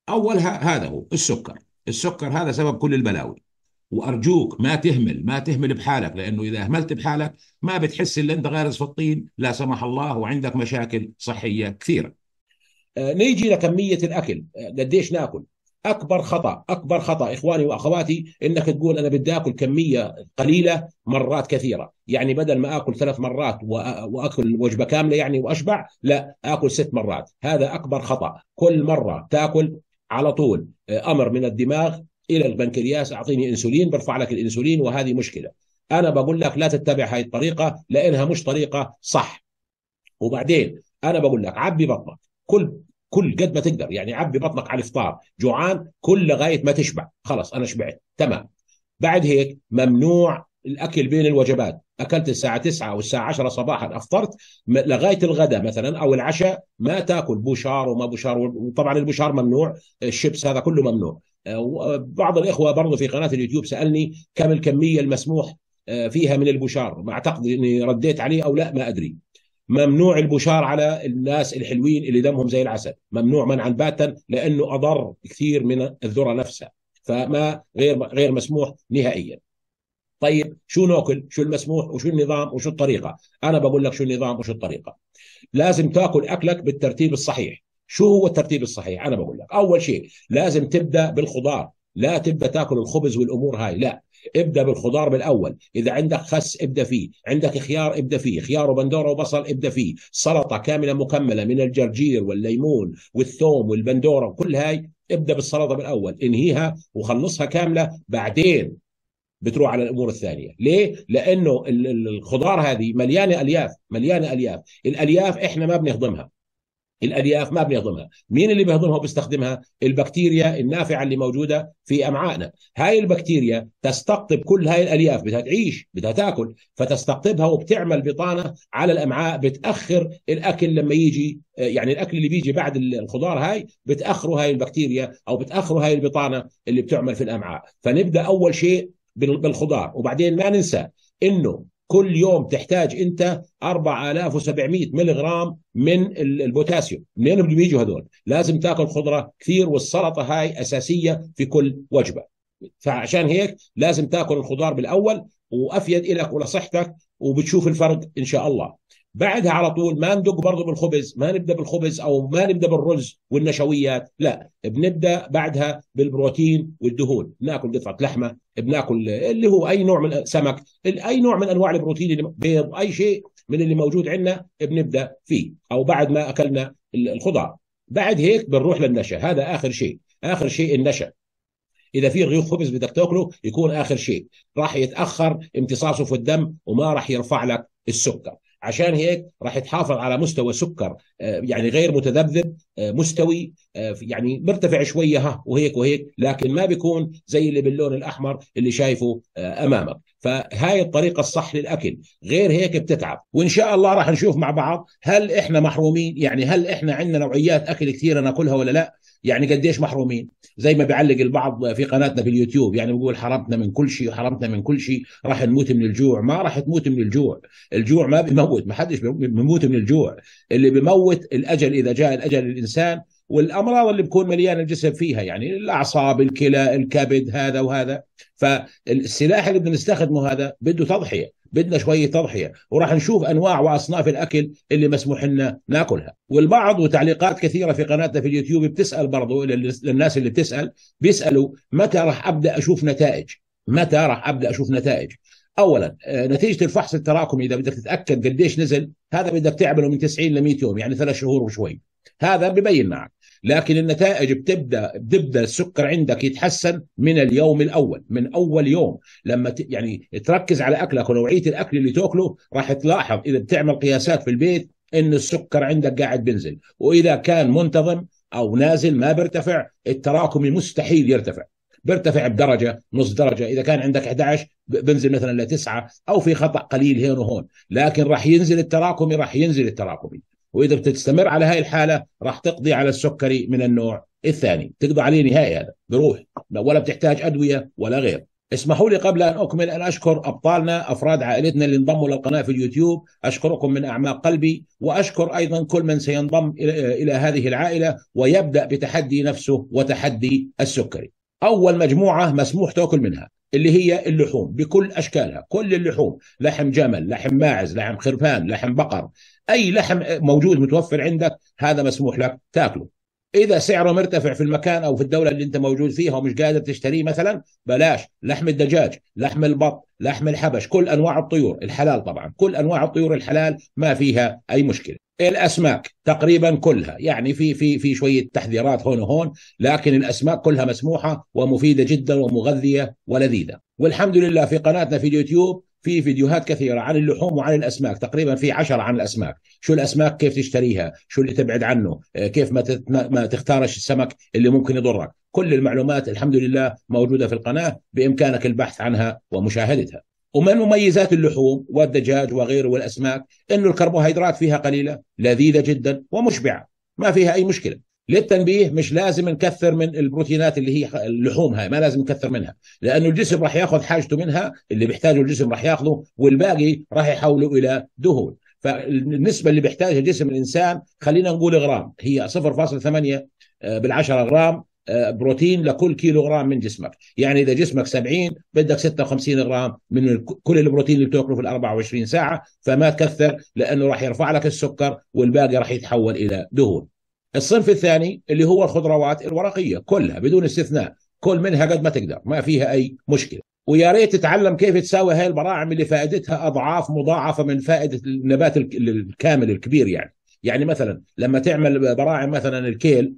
اولها هذا هو السكر السكر هذا سبب كل البلاوي وارجوك ما تهمل ما تهمل بحالك لانه اذا اهملت بحالك ما بتحس الا انت غارز في الطين لا سمح الله وعندك مشاكل صحيه كثيره آه، نيجي لكميه الاكل آه، قديش ناكل اكبر خطا اكبر خطا اخواني واخواتي انك تقول انا بدي اكل كميه قليله مرات كثيره يعني بدل ما اكل ثلاث مرات واكل وجبه كامله يعني واشبع لا اكل ست مرات هذا اكبر خطا كل مره تاكل على طول آه، امر من الدماغ الى البنكرياس اعطيني انسولين برفع لك الانسولين وهذه مشكله انا بقول لك لا تتبع هذه الطريقه لانها مش طريقه صح وبعدين انا بقول لك عبي بطنك كل كل قد ما تقدر يعني عبي بطنك على الافطار جوعان كل لغايه ما تشبع خلاص انا شبعت تمام بعد هيك ممنوع الاكل بين الوجبات اكلت الساعه 9 الساعه 10 صباحا افطرت لغايه الغداء مثلا او العشاء ما تاكل بوشار وما بوشار وطبعا البوشار ممنوع الشيبس هذا كله ممنوع آه، بعض الاخوه برضه في قناه اليوتيوب سالني كم الكميه المسموح آه، فيها من البوشار ما اعتقد اني رديت عليه او لا ما ادري ممنوع البشار على الناس الحلوين اللي دمهم زي العسل ممنوع منعا باتا لانه اضر كثير من الذره نفسها فما غير غير مسموح نهائيا طيب شو ناكل شو المسموح وشو النظام وشو الطريقه انا بقول لك شو النظام وشو الطريقه لازم تاكل اكلك بالترتيب الصحيح شو هو الترتيب الصحيح انا بقول لك اول شيء لازم تبدا بالخضار لا تبدا تاكل الخبز والامور هاي لا ابدا بالخضار بالاول اذا عندك خس ابدا فيه عندك خيار ابدا فيه خيار وبندوره وبصل ابدا فيه سلطه كامله مكمله من الجرجير والليمون والثوم والبندوره وكل هاي ابدا بالسلطه بالاول انهيها وخلصها كامله بعدين بتروح على الامور الثانيه ليه لانه الخضار هذه مليانه الياف مليانه الياف الالياف احنا ما بنهضمها الالياف ما بنهضمها مين اللي بيهضمها وبيستخدمها البكتيريا النافعه اللي موجوده في امعائنا هاي البكتيريا تستقطب كل هاي الالياف بدها تعيش بدها تاكل فتستقطبها وبتعمل بطانه على الامعاء بتاخر الاكل لما يجي يعني الاكل اللي بيجي بعد الخضار هاي بتاخره هاي البكتيريا او بتاخره هاي البطانه اللي بتعمل في الامعاء فنبدا اول شيء بالخضار وبعدين ما ننسى انه كل يوم تحتاج انت 4700 ملغرام من البوتاسيوم منين بدهم يجوا هذول لازم تاكل خضره كثير والسلطه هاي اساسيه في كل وجبه فعشان هيك لازم تاكل الخضار بالاول وافيد لك ولصحتك وبتشوف الفرق ان شاء الله بعدها على طول ما ندق برضه بالخبز ما نبدا بالخبز او ما نبدا بالرز والنشويات لا بنبدا بعدها بالبروتين والدهون ناكل قطعه لحمه بناكل اللي هو اي نوع من سمك اي نوع من انواع البروتين بيض اي شيء من اللي موجود عندنا بنبدا فيه او بعد ما اكلنا الخضار بعد هيك بنروح للنشا هذا اخر شيء اخر شيء النشا اذا في رغيف خبز بدك تاكله يكون اخر شيء راح يتاخر امتصاصه في الدم وما راح يرفع لك السكر عشان هيك راح تحافظ على مستوى سكر آه، يعني غير متذبذب آه، مستوي آه، يعني مرتفع شويه ها وهيك وهيك لكن ما بيكون زي اللي باللون الاحمر اللي شايفه امامك فهاي الطريقه الصح للاكل غير هيك بتتعب وان شاء الله راح نشوف مع بعض هل احنا محرومين يعني هل احنا عندنا نوعيات اكل كثيره ناكلها ولا لا يعني قديش محرومين زي ما بيعلق البعض في قناتنا في اليوتيوب يعني بقول حرمتنا من كل شيء وحرمتنا من كل شيء راح نموت من الجوع ما راح تموت من الجوع الجوع ما بيموت ما حدش بيموت من الجوع اللي بيموت الاجل اذا جاء الاجل الانسان والامراض اللي بكون مليان الجسم فيها يعني الاعصاب الكلى الكبد هذا وهذا فالسلاح اللي بدنا نستخدمه هذا بده تضحيه بدنا شوية تضحية وراح نشوف أنواع وأصناف الأكل اللي مسموح لنا ناكلها والبعض وتعليقات كثيرة في قناتنا في اليوتيوب بتسأل برضو للناس اللي بتسأل بيسألوا متى راح أبدأ أشوف نتائج متى راح أبدأ أشوف نتائج اولا آه، نتيجه الفحص التراكمي اذا بدك تتاكد قديش نزل هذا بدك تعمله من 90 ل 100 يوم يعني ثلاث شهور وشوي هذا ببين معك لكن النتائج بتبدا بتبدا السكر عندك يتحسن من اليوم الاول من اول يوم لما ت... يعني تركز على اكلك ونوعيه الاكل اللي تاكله راح تلاحظ اذا بتعمل قياسات في البيت ان السكر عندك قاعد بينزل واذا كان منتظم او نازل ما بيرتفع التراكمي مستحيل يرتفع بيرتفع بدرجه نص درجه اذا كان عندك 11 بنزل مثلا لتسعه او في خطا قليل هنا وهون لكن راح ينزل التراكمي راح ينزل التراكمي واذا بتستمر على هاي الحاله راح تقضي على السكري من النوع الثاني تقضي عليه نهائي هذا بروح ولا بتحتاج ادويه ولا غير اسمحوا لي قبل ان اكمل ان اشكر ابطالنا افراد عائلتنا اللي انضموا للقناه في اليوتيوب اشكركم من اعماق قلبي واشكر ايضا كل من سينضم الى هذه العائله ويبدا بتحدي نفسه وتحدي السكري اول مجموعه مسموح تاكل منها اللي هي اللحوم بكل اشكالها كل اللحوم لحم جمل لحم ماعز لحم خرفان لحم بقر اي لحم موجود متوفر عندك هذا مسموح لك تاكله اذا سعره مرتفع في المكان او في الدوله اللي انت موجود فيها ومش قادر تشتريه مثلا بلاش لحم الدجاج لحم البط لحم الحبش كل انواع الطيور الحلال طبعا كل انواع الطيور الحلال ما فيها اي مشكله الاسماك تقريبا كلها يعني في في في شويه تحذيرات هون وهون لكن الاسماك كلها مسموحه ومفيده جدا ومغذيه ولذيذه والحمد لله في قناتنا في اليوتيوب في فيديوهات كثيره عن اللحوم وعن الاسماك تقريبا في عشرة عن الاسماك شو الاسماك كيف تشتريها شو اللي تبعد عنه آه، كيف ما ما تختارش السمك اللي ممكن يضرك كل المعلومات الحمد لله موجوده في القناه بامكانك البحث عنها ومشاهدتها ومن مميزات اللحوم والدجاج وغيره والاسماك انه الكربوهيدرات فيها قليله لذيذه جدا ومشبعه ما فيها اي مشكله للتنبيه مش لازم نكثر من البروتينات اللي هي اللحوم هاي ما لازم نكثر منها لانه الجسم راح ياخذ حاجته منها اللي بيحتاجه الجسم راح ياخذه والباقي راح يحوله الى دهون فالنسبه اللي بيحتاجها جسم الانسان خلينا نقول غرام هي 0.8 آه، بالعشرة غرام آه، بروتين لكل كيلو غرام من جسمك يعني اذا جسمك 70 بدك 56 غرام من كل البروتين اللي بتاكله في ال 24 ساعه فما تكثر لانه راح يرفع لك السكر والباقي راح يتحول الى دهون الصنف الثاني اللي هو الخضروات الورقيه كلها بدون استثناء كل منها قد ما تقدر ما فيها اي مشكله ويا ريت تتعلم كيف تساوي هاي البراعم اللي فائدتها اضعاف مضاعفه من فائده النبات الكامل الكبير يعني يعني مثلا لما تعمل براعم مثلا الكيل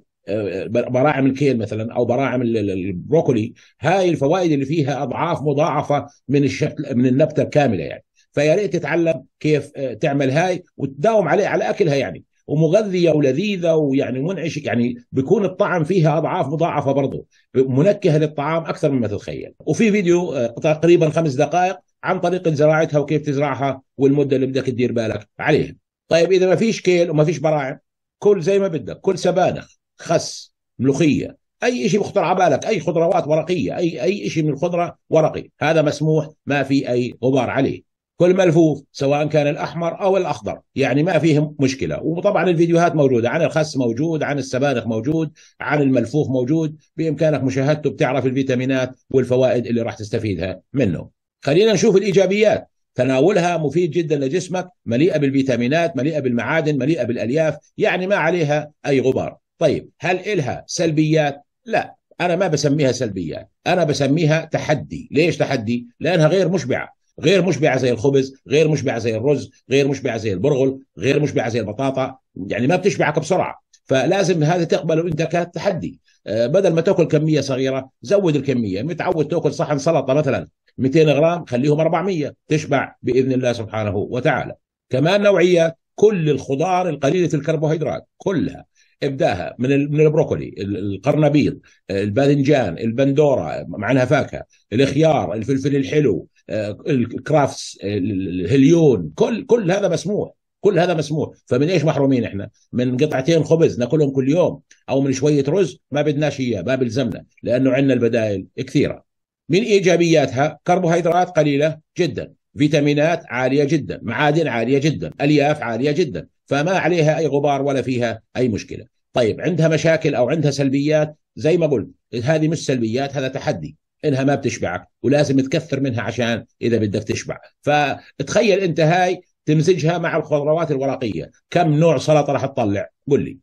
براعم الكيل مثلا او براعم البروكولي هاي الفوائد اللي فيها اضعاف مضاعفه من الشكل من النبته الكامله يعني فيا ريت تتعلم كيف آه، تعمل هاي وتداوم عليه على اكلها يعني ومغذيه ولذيذه ويعني منعش يعني بيكون الطعم فيها اضعاف مضاعفه برضه منكهه للطعام اكثر مما تتخيل وفي فيديو آه، تقريبا خمس دقائق عن طريقه زراعتها وكيف تزرعها والمده اللي بدك تدير بالك عليها طيب اذا ما فيش كيل وما فيش براعم كل زي ما بدك كل سبانخ خس ملوخيه اي شيء بخطر على بالك اي خضروات ورقيه اي اي شيء من الخضره ورقي هذا مسموح ما في اي غبار عليه كل ملفوف سواء كان الاحمر او الاخضر يعني ما فيه مشكله وطبعا الفيديوهات موجوده عن الخس موجود عن السبانخ موجود عن الملفوف موجود بامكانك مشاهدته بتعرف الفيتامينات والفوائد اللي راح تستفيدها منه خلينا نشوف الايجابيات تناولها مفيد جدا لجسمك مليئه بالفيتامينات مليئه بالمعادن مليئه بالالياف يعني ما عليها اي غبار طيب هل إلها سلبيات؟ لا أنا ما بسميها سلبيات أنا بسميها تحدي ليش تحدي؟ لأنها غير مشبعة غير مشبعه زي الخبز، غير مشبعه زي الرز، غير مشبعه زي البرغل، غير مشبعه زي البطاطا، يعني ما بتشبعك بسرعه، فلازم هذا تقبله انت كتحدي، آه، بدل ما تاكل كميه صغيره زود الكميه، متعود تاكل صحن سلطه مثلا 200 غرام خليهم 400 تشبع باذن الله سبحانه وتعالى. كمان نوعيه كل الخضار القليله الكربوهيدرات كلها ابداها من من البروكولي القرنبيط الباذنجان البندوره معناها فاكهه الخيار الفلفل الحلو آه، الكرافتس الهليون كل كل هذا مسموح كل هذا مسموح فمن ايش محرومين احنا من قطعتين خبز ناكلهم كل يوم او من شويه رز ما بدناش اياه ما بلزمنا لانه عندنا البدائل كثيره من ايجابياتها كربوهيدرات قليله جدا فيتامينات عاليه جدا معادن عاليه جدا الياف عاليه جدا فما عليها أي غبار ولا فيها أي مشكلة طيب عندها مشاكل أو عندها سلبيات زي ما قلت هذه مش سلبيات هذا تحدي انها ما بتشبعك ولازم تكثر منها عشان اذا بدك تشبع فتخيل انت هاي تمزجها مع الخضروات الورقيه كم نوع سلطه راح تطلع قل لي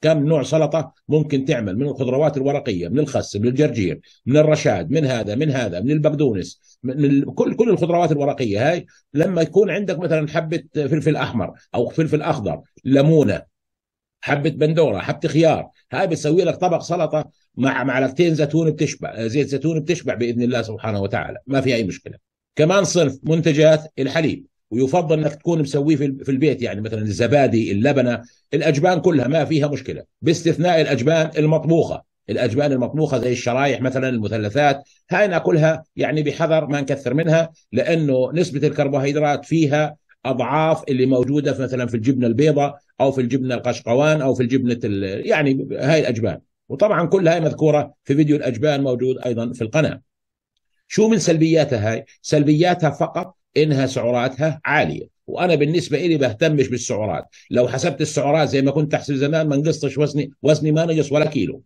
كم نوع سلطه ممكن تعمل من الخضروات الورقيه من الخس من الجرجير من الرشاد من هذا من هذا من البقدونس من كل كل الخضروات الورقيه هاي لما يكون عندك مثلا حبه فلفل احمر او فلفل اخضر ليمونه حبه بندوره حبه خيار هاي بتسوي لك طبق سلطه مع معلقتين زيتون بتشبع زيت زيتون بتشبع باذن الله سبحانه وتعالى ما في اي مشكله كمان صنف منتجات الحليب ويفضل انك تكون مسويه في البيت يعني مثلا الزبادي اللبنه الاجبان كلها ما فيها مشكله باستثناء الاجبان المطبوخه الاجبان المطبوخه زي الشرايح مثلا المثلثات هاي ناكلها يعني بحذر ما نكثر منها لانه نسبه الكربوهيدرات فيها اضعاف اللي موجوده في مثلا في الجبنه البيضاء او في الجبنه القشقوان او في الجبنه يعني هاي الاجبان وطبعا كل هاي مذكوره في فيديو الاجبان موجود ايضا في القناه شو من سلبياتها هاي سلبياتها فقط انها سعراتها عاليه وانا بالنسبه لي بهتمش بالسعرات لو حسبت السعرات زي ما كنت احسب زمان ما نقصتش وزني وزني ما نقص ولا كيلو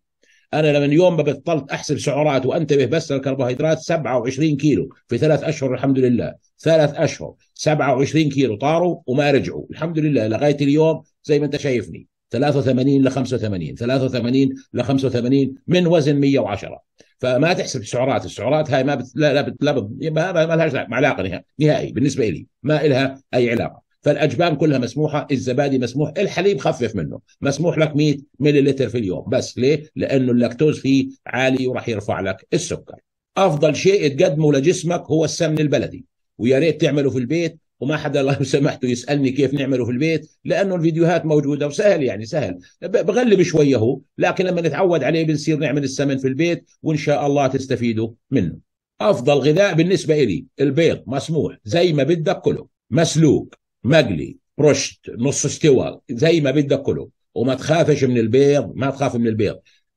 انا لما يوم ما بطلت احسب سعرات وانتبه بس الكربوهيدرات 27 كيلو في ثلاث اشهر الحمد لله ثلاث اشهر 27 كيلو طاروا وما رجعوا الحمد لله لغايه اليوم زي ما انت شايفني 83 ل 85 83 ل 85 من وزن 110 فما تحسب السعرات، السعرات هاي ما بت... لا لا, بت... لا بت... ما لهاش علاقه نهائي بالنسبه لي، ما لها اي علاقه. فالاجبان كلها مسموحه، الزبادي مسموح، الحليب خفف منه، مسموح لك 100 ملي في اليوم، بس ليه؟ لانه اللاكتوز فيه عالي وراح يرفع لك السكر. افضل شيء تقدمه لجسمك هو السمن البلدي، ويا ريت تعمله في البيت وما حدا الله سمحته يسالني كيف نعمله في البيت لانه الفيديوهات موجوده وسهل يعني سهل بغلب شويه هو لكن لما نتعود عليه بنصير نعمل السمن في البيت وان شاء الله تستفيدوا منه افضل غذاء بالنسبه لي البيض مسموح زي ما بدك كله مسلوق مقلي برشت نص استوى زي ما بدك كله وما تخافش من البيض ما تخاف من البيض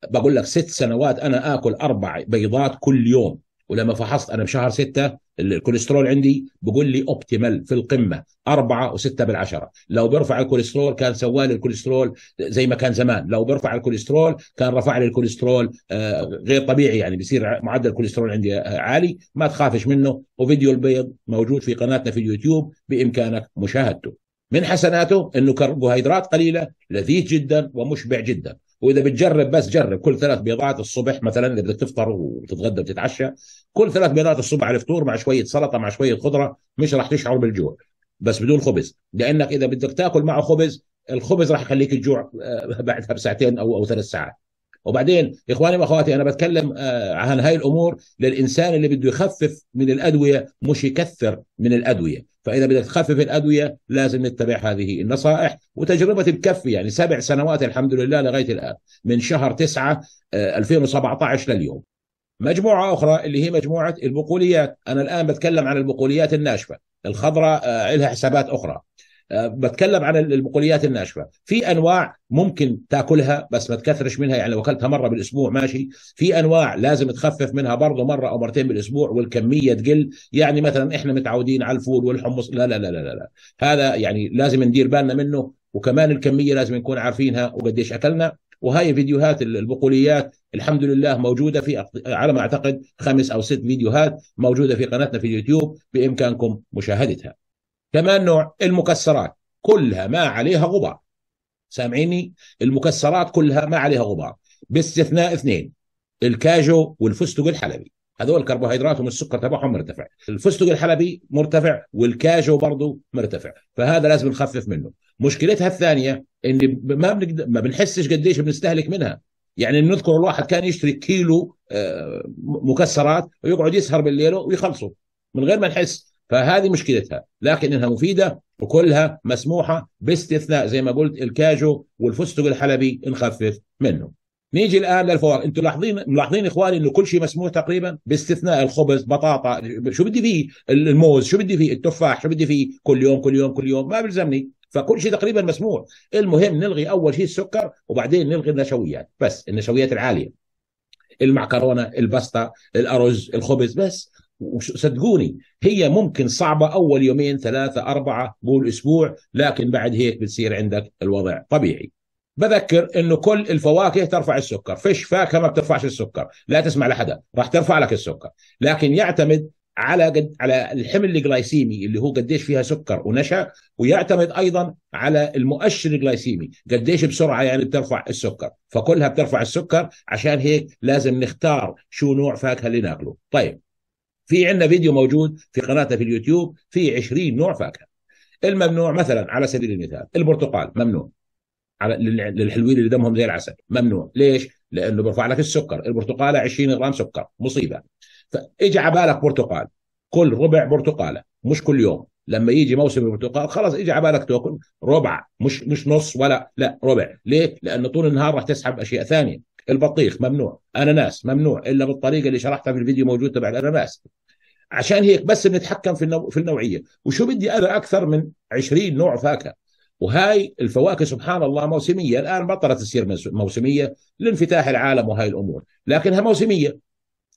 بقول لك ست سنوات انا اكل اربع بيضات كل يوم ولما فحصت انا بشهر 6 الكوليسترول عندي بقول لي اوبتيمال في القمه 4 و6 بالعشره لو بيرفع الكوليسترول كان سوى لي الكوليسترول زي ما كان زمان لو بيرفع الكوليسترول كان رفع لي الكوليسترول آه، غير طبيعي يعني بيصير معدل الكوليسترول عندي آه، عالي ما تخافش منه وفيديو البيض موجود في قناتنا في اليوتيوب بامكانك مشاهدته من حسناته انه كربوهيدرات قليله لذيذ جدا ومشبع جدا واذا بتجرب بس جرب كل ثلاث بيضات الصبح مثلا اذا بدك تفطر وتتغدى وتتعشى كل ثلاث بيضات الصبح على الفطور مع شويه سلطه مع شويه خضره مش راح تشعر بالجوع بس بدون خبز لانك اذا بدك تاكل معه خبز الخبز راح يخليك تجوع آه، بعدها بساعتين او او ثلاث ساعات وبعدين اخواني واخواتي انا بتكلم آه، عن هاي الامور للانسان اللي بده يخفف من الادويه مش يكثر من الادويه فاذا بدك تخفف الادويه لازم نتبع هذه النصائح وتجربه تكفي يعني سبع سنوات الحمد لله لغايه الان من شهر 9 2017 آه، لليوم مجموعه اخرى اللي هي مجموعه البقوليات انا الان بتكلم عن البقوليات الناشفه الخضراء آه، لها حسابات اخرى آه، بتكلم عن البقوليات الناشفه في انواع ممكن تاكلها بس ما تكثرش منها يعني لو اكلتها مره بالاسبوع ماشي في انواع لازم تخفف منها برضه مره او مرتين بالاسبوع والكميه تقل يعني مثلا احنا متعودين على الفول والحمص لا لا لا لا لا هذا يعني لازم ندير بالنا منه وكمان الكميه لازم نكون عارفينها وقديش اكلنا وهاي فيديوهات البقوليات الحمد لله موجوده في على ما اعتقد خمس او ست فيديوهات موجوده في قناتنا في اليوتيوب بامكانكم مشاهدتها كمان نوع المكسرات كلها ما عليها غبار سامعيني المكسرات كلها ما عليها غبار باستثناء اثنين الكاجو والفستق الحلبي هذول كربوهيدراتهم السكر تبعهم مرتفع الفستق الحلبي مرتفع والكاجو برضه مرتفع فهذا لازم نخفف منه مشكلتها الثانيه ان ما بنقدر ما بنحسش قديش بنستهلك منها يعني نذكر الواحد كان يشتري كيلو آه، مكسرات ويقعد يسهر بالليل ويخلصه من غير ما نحس فهذه مشكلتها لكن انها مفيده وكلها مسموحه باستثناء زي ما قلت الكاجو والفستق الحلبي نخفف منه نيجي الان للفوار انتم لاحظين ملاحظين اخواني انه كل شيء مسموح تقريبا باستثناء الخبز بطاطا شو بدي فيه الموز شو بدي فيه التفاح شو بدي فيه كل يوم كل يوم كل يوم ما بلزمني فكل شيء تقريبا مسموح المهم نلغي اول شيء السكر وبعدين نلغي النشويات بس النشويات العاليه المعكرونه البسطه الارز الخبز بس وصدقوني هي ممكن صعبة أول يومين ثلاثة أربعة قول أسبوع لكن بعد هيك بتصير عندك الوضع طبيعي بذكر انه كل الفواكه ترفع السكر فيش فاكهه ما بترفعش السكر لا تسمع لحدا راح ترفع لك السكر لكن يعتمد على قد على الحمل الجلايسيمي اللي هو قديش فيها سكر ونشا ويعتمد ايضا على المؤشر الجلايسيمي قديش بسرعه يعني بترفع السكر فكلها بترفع السكر عشان هيك لازم نختار شو نوع فاكهه اللي ناكله طيب في عندنا فيديو موجود في قناتنا في اليوتيوب في 20 نوع فاكهه الممنوع مثلا على سبيل المثال البرتقال ممنوع على للحلوين اللي دمهم زي العسل ممنوع ليش؟ لانه بيرفع لك السكر البرتقاله 20 غرام سكر مصيبه فاجي على بالك برتقال كل ربع برتقاله مش كل يوم لما يجي موسم البرتقال خلاص اجي على بالك تاكل ربع مش مش نص ولا لا ربع ليه؟ لانه طول النهار راح تسحب اشياء ثانيه البطيخ ممنوع اناناس ممنوع الا بالطريقه اللي شرحتها في الفيديو موجود تبع الاناناس عشان هيك بس بنتحكم في النوع في النوعيه وشو بدي انا اكثر من 20 نوع فاكهه وهاي الفواكه سبحان الله موسميه الان بطلت تصير موسميه لانفتاح العالم وهاي الامور لكنها موسميه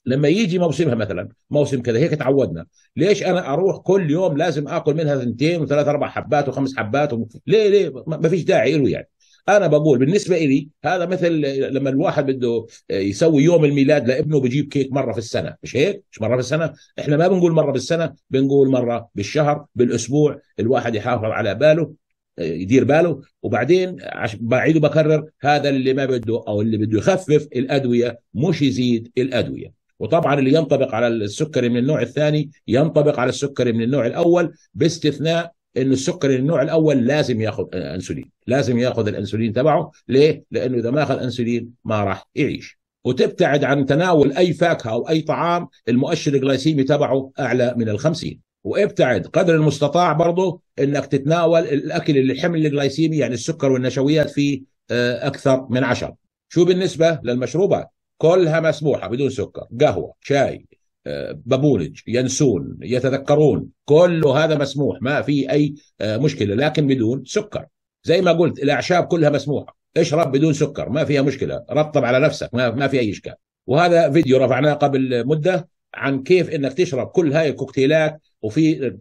لما يجي موسمها مثلا موسم كذا هيك تعودنا ليش انا اروح كل يوم لازم اكل منها ثنتين وثلاث اربع حبات وخمس حبات و... ليه ليه ما فيش داعي له يعني انا بقول بالنسبه لي هذا مثل لما الواحد بده آه، يسوي يوم الميلاد لابنه بجيب كيك مره في السنه مش هيك مش مره في السنه احنا ما بنقول مره بالسنه بنقول مره بالشهر بالاسبوع الواحد يحافظ على باله آه، يدير باله وبعدين بعيد وبكرر هذا اللي ما بده او اللي بده يخفف الادويه مش يزيد الادويه وطبعا اللي ينطبق على السكري من النوع الثاني ينطبق على السكري من النوع الاول باستثناء انه السكري النوع الاول لازم ياخذ انسولين لازم ياخذ الانسولين تبعه ليه لانه اذا ما اخذ انسولين ما راح يعيش وتبتعد عن تناول اي فاكهه او اي طعام المؤشر الجلايسيمي تبعه اعلى من الخمسين وابتعد قدر المستطاع برضه انك تتناول الاكل اللي الحمل الجلايسيمي يعني السكر والنشويات فيه آه، اكثر من 10 شو بالنسبه للمشروبات كلها مسموحه بدون سكر قهوه شاي بابولج ينسون يتذكرون كل هذا مسموح ما في أي آه، مشكلة لكن بدون سكر زي ما قلت الأعشاب كلها مسموحة اشرب بدون سكر ما فيها مشكلة رطب على نفسك ما, ما في أي إشكال وهذا فيديو رفعناه قبل مدة عن كيف انك تشرب كل هاي الكوكتيلات وفي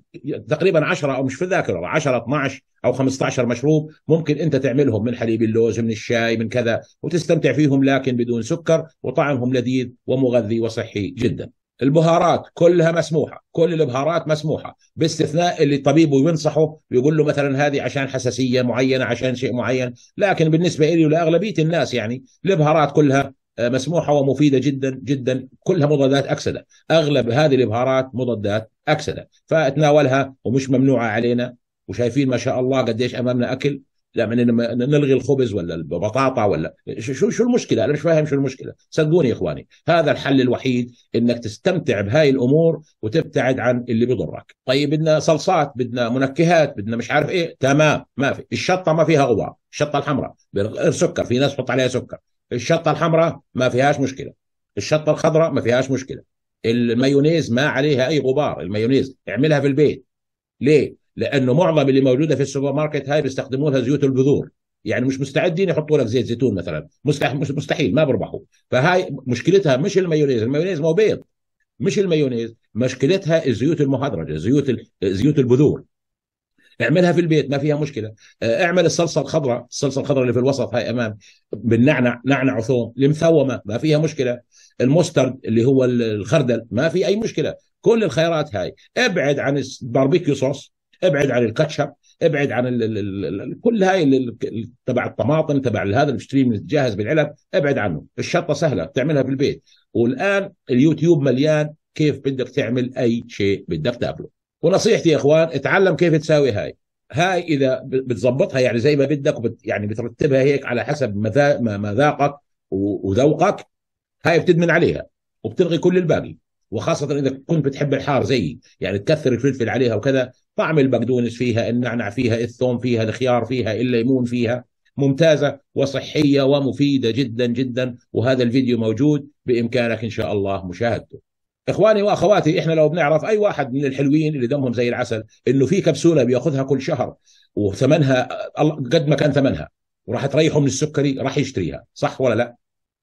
تقريبا 10 او مش في الذاكره 10 12 او 15 مشروب ممكن انت تعملهم من حليب اللوز من الشاي من كذا وتستمتع فيهم لكن بدون سكر وطعمهم لذيذ ومغذي وصحي جدا البهارات كلها مسموحه كل البهارات مسموحه باستثناء اللي طبيبه ينصحه ويقول له مثلا هذه عشان حساسيه معينه عشان شيء معين لكن بالنسبه لي ولاغلبيه الناس يعني البهارات كلها آه، مسموحه ومفيده جدا جدا كلها مضادات اكسده اغلب هذه البهارات مضادات اكسده فاتناولها ومش ممنوعه علينا وشايفين ما شاء الله قديش امامنا اكل لا من نلغي الخبز ولا البطاطا ولا شو شو المشكله؟ انا مش فاهم شو المشكله، صدقوني يا اخواني، هذا الحل الوحيد انك تستمتع بهاي الامور وتبتعد عن اللي بضرك، طيب بدنا صلصات، بدنا منكهات، بدنا مش عارف ايه، تمام ما في، الشطه ما فيها غبار، الشطه الحمراء غير سكر، في ناس بتحط عليها سكر، الشطه الحمراء ما فيهاش مشكله، الشطه الخضراء ما فيهاش مشكله، المايونيز ما عليها اي غبار، المايونيز اعملها في البيت، ليه؟ لانه معظم اللي موجوده في السوبر ماركت هاي بيستخدموها زيوت البذور يعني مش مستعدين يحطوا لك زيت زيتون مثلا مستحيل مستحيل ما بربحوا فهاي مشكلتها مش المايونيز المايونيز مو بيض مش المايونيز مشكلتها الزيوت المهدرجه زيوت زيوت البذور اعملها في البيت ما فيها مشكله آه، اعمل الصلصه الخضراء الصلصه الخضراء اللي في الوسط هاي امام بالنعنع نعنع وثوم المثومه ما فيها مشكله المسترد اللي هو الخردل ما في اي مشكله كل الخيارات هاي ابعد عن الباربيكيو صوص ابعد عن الكاتشب ابعد عن الـ الـ الـ كل هاي تبع الطماطم تبع هذا المشتري جاهز بالعلب ابعد عنه الشطه سهله بتعملها في البيت والان اليوتيوب مليان كيف بدك تعمل اي شيء بدك تاكله ونصيحتي يا اخوان اتعلم كيف تساوي هاي هاي اذا بتظبطها يعني زي ما بدك وبت يعني بترتبها هيك على حسب مذاقك وذوقك هاي بتدمن عليها وبتلغي كل الباقي وخاصة إذا كنت بتحب الحار زيي يعني تكثر الفلفل عليها وكذا طعم البقدونس فيها النعنع فيها الثوم فيها الخيار فيها الليمون فيها ممتازة وصحية ومفيدة جدا جدا وهذا الفيديو موجود بإمكانك إن شاء الله مشاهدته إخواني وأخواتي إحنا لو بنعرف أي واحد من الحلوين اللي دمهم زي العسل إنه في كبسولة بياخذها كل شهر وثمنها قد ما كان ثمنها وراح تريحه من السكري راح يشتريها صح ولا لا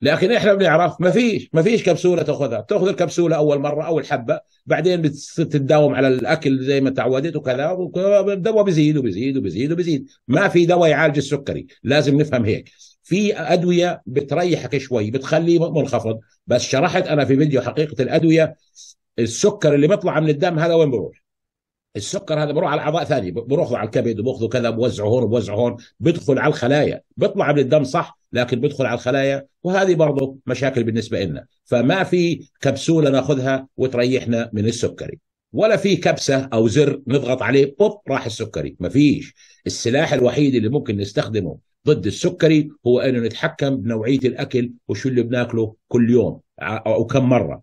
لكن احنا بنعرف ما فيش ما فيش كبسوله تاخذها تاخذ الكبسوله اول مره او الحبه بعدين بتداوم على الاكل زي ما تعودت وكذا والدواء بيزيد وبيزيد وبيزيد وبيزيد ما في دواء يعالج السكري لازم نفهم هيك في ادويه بتريحك شوي بتخليه منخفض بس شرحت انا في فيديو حقيقه الادويه السكر اللي بيطلع من الدم هذا وين بروح السكر هذا بروح على اعضاء ثانيه بروحه على الكبد وباخذه كذا بوزعه هون بوزعه هون بدخل على الخلايا بيطلع من الدم صح لكن بدخل على الخلايا وهذه برضه مشاكل بالنسبه لنا فما في كبسوله ناخذها وتريحنا من السكري ولا في كبسه او زر نضغط عليه بوب راح السكري ما فيش السلاح الوحيد اللي ممكن نستخدمه ضد السكري هو انه نتحكم بنوعيه الاكل وشو اللي بناكله كل يوم او كم مره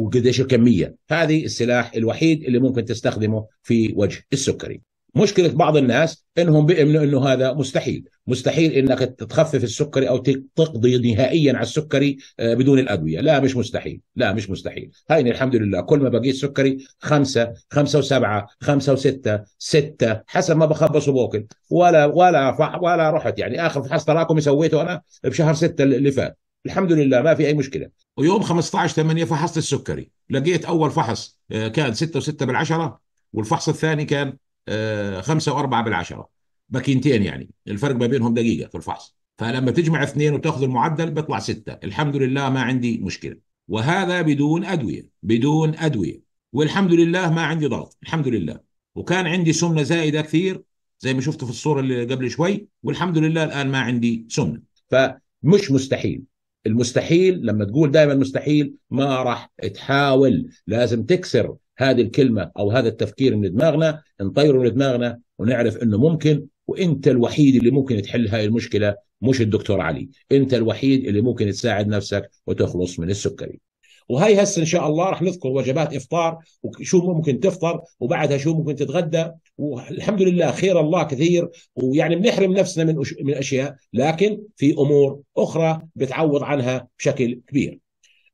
وقديش الكميه هذه السلاح الوحيد اللي ممكن تستخدمه في وجه السكري مشكله بعض الناس انهم بيؤمنوا انه هذا مستحيل مستحيل انك تخفف السكري او تقضي نهائيا على السكري آه، بدون الادويه لا مش مستحيل لا مش مستحيل هاي الحمد لله كل ما بقيت سكري خمسة خمسة وسبعة خمسة وستة ستة حسب ما بخبص وباكل ولا ولا ولا رحت يعني اخر فحص تراكمي سويته انا بشهر ستة اللي فات الحمد لله ما في اي مشكله ويوم 15 8 فحصت السكري لقيت اول فحص آه، كان 6 و6 بالعشره والفحص الثاني كان 5 آه، و4 بالعشره ماكينتين يعني الفرق ما بينهم دقيقه في الفحص فلما تجمع اثنين وتاخذ المعدل بيطلع سته الحمد لله ما عندي مشكله وهذا بدون ادويه بدون ادويه والحمد لله ما عندي ضغط الحمد لله وكان عندي سمنه زائده كثير زي ما شفتوا في الصوره اللي قبل شوي والحمد لله الان ما عندي سمنه فمش مستحيل المستحيل لما تقول دائما مستحيل ما راح تحاول لازم تكسر هذه الكلمة أو هذا التفكير من دماغنا نطيره من دماغنا ونعرف أنه ممكن وأنت الوحيد اللي ممكن تحل هاي المشكلة مش الدكتور علي أنت الوحيد اللي ممكن تساعد نفسك وتخلص من السكري وهي هسه ان شاء الله راح نذكر وجبات افطار وشو ممكن تفطر وبعدها شو ممكن تتغدى والحمد لله خير الله كثير ويعني بنحرم نفسنا من من اشياء لكن في امور اخرى بتعوض عنها بشكل كبير.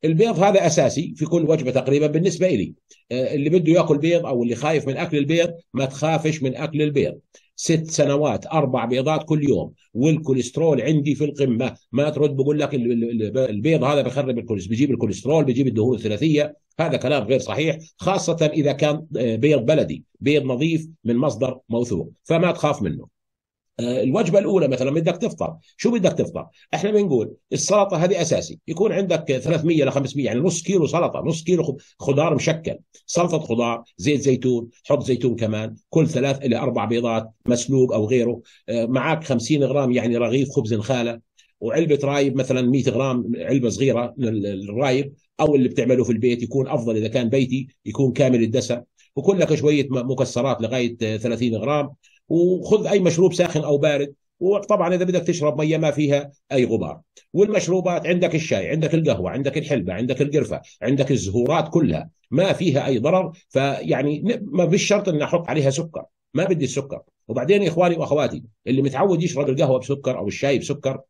البيض هذا اساسي في كل وجبه تقريبا بالنسبه لي آه، اللي بده ياكل بيض او اللي خايف من اكل البيض ما تخافش من اكل البيض ست سنوات اربع بيضات كل يوم والكوليسترول عندي في القمه ما ترد بقول لك البيض هذا بخرب الكوليسترول بيجيب الكوليسترول بيجيب الدهون الثلاثيه هذا كلام غير صحيح خاصه اذا كان آه، بيض بلدي بيض نظيف من مصدر موثوق فما تخاف منه آه، الوجبه الاولى مثلا بدك تفطر شو بدك تفطر احنا بنقول السلطه هذه اساسي يكون عندك 300 ل 500 يعني نص كيلو سلطه نص كيلو خضار مشكل سلطه خضار زيت زيتون حط زيتون كمان كل ثلاث الى اربع بيضات مسلوق او غيره آه، معك 50 غرام يعني رغيف خبز الخاله وعلبه رايب مثلا 100 غرام علبه صغيره للرايب او اللي بتعمله في البيت يكون افضل اذا كان بيتي يكون كامل الدسم وكلك شويه مكسرات لغايه 30 غرام وخذ اي مشروب ساخن او بارد وطبعا اذا بدك تشرب ميه ما فيها اي غبار والمشروبات عندك الشاي عندك القهوه عندك الحلبه عندك القرفه عندك الزهورات كلها ما فيها اي ضرر فيعني ما بالشرط ان احط عليها سكر ما بدي السكر وبعدين اخواني واخواتي اللي متعود يشرب القهوه بسكر او الشاي بسكر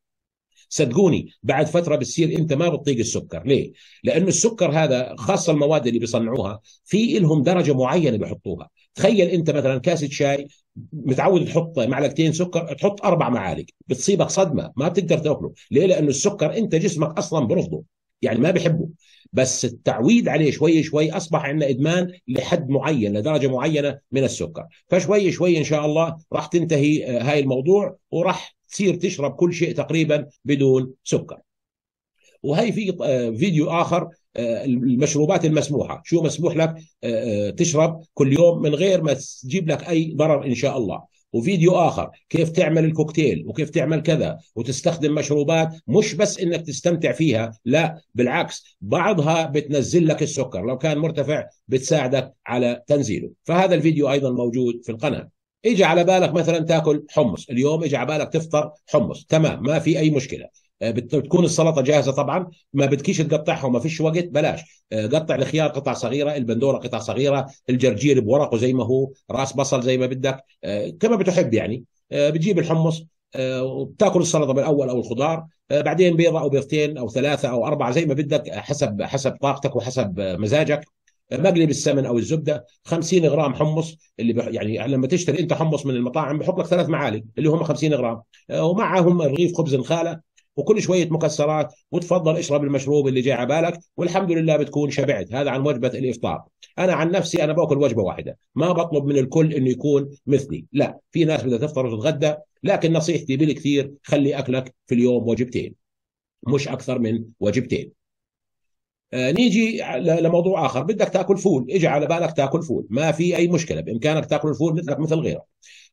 صدقوني بعد فتره بتصير انت ما بتطيق السكر ليه لانه السكر هذا خاصه المواد اللي بيصنعوها في لهم درجه معينه بحطوها تخيل انت مثلا كاسه شاي متعود تحط معلقتين سكر تحط اربع معالق بتصيبك صدمه ما بتقدر تاكله ليه لانه السكر انت جسمك اصلا برفضه يعني ما بحبه بس التعويد عليه شوي شوي اصبح عندنا ادمان لحد معين لدرجه معينه من السكر فشوي شوي ان شاء الله راح تنتهي آه، هاي الموضوع وراح تصير تشرب كل شيء تقريبا بدون سكر وهي في آه، فيديو اخر آه، المشروبات المسموحه شو مسموح لك آه، آه، تشرب كل يوم من غير ما تجيب لك اي ضرر ان شاء الله وفيديو اخر كيف تعمل الكوكتيل وكيف تعمل كذا وتستخدم مشروبات مش بس انك تستمتع فيها لا بالعكس بعضها بتنزل لك السكر لو كان مرتفع بتساعدك على تنزيله فهذا الفيديو ايضا موجود في القناه اجى على بالك مثلا تاكل حمص اليوم اجى على بالك تفطر حمص تمام ما في اي مشكله آه، بتكون السلطه جاهزه طبعا ما بدكيش تقطعها وما فيش وقت بلاش آه، قطع الخيار قطع صغيره البندوره قطع صغيره الجرجير بورقه زي ما هو راس بصل زي ما بدك آه، كما بتحب يعني بتجيب الحمص وبتاكل السلطه بالاول او الخضار بعدين بيضه او بيضتين او ثلاثه او اربعه زي ما بدك حسب حسب طاقتك وحسب مزاجك مقلب السمن او الزبده 50 غرام حمص اللي بح... يعني لما تشتري انت حمص من المطاعم بحط لك ثلاث معالق اللي هم 50 غرام ومعهم رغيف خبز نخاله وكل شويه مكسرات وتفضل اشرب المشروب اللي جاي على بالك والحمد لله بتكون شبعت هذا عن وجبه الافطار انا عن نفسي انا باكل وجبه واحده ما بطلب من الكل انه يكون مثلي لا في ناس بدها تفطر وتتغدى لكن نصيحتي بالكثير خلي اكلك في اليوم وجبتين مش اكثر من وجبتين آه، نيجي لموضوع اخر بدك تاكل فول اجى على بالك تاكل فول ما في اي مشكله بامكانك تاكل الفول مثلك مثل غيرك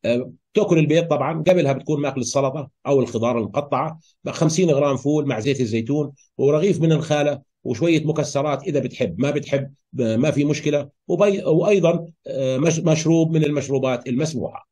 آه، تاكل البيض طبعا قبلها بتكون ماكل السلطه او الخضار المقطعه 50 غرام فول مع زيت الزيتون ورغيف من الخاله وشويه مكسرات اذا بتحب ما بتحب ما في مشكله وبي... وايضا آه، مشروب من المشروبات المسموحه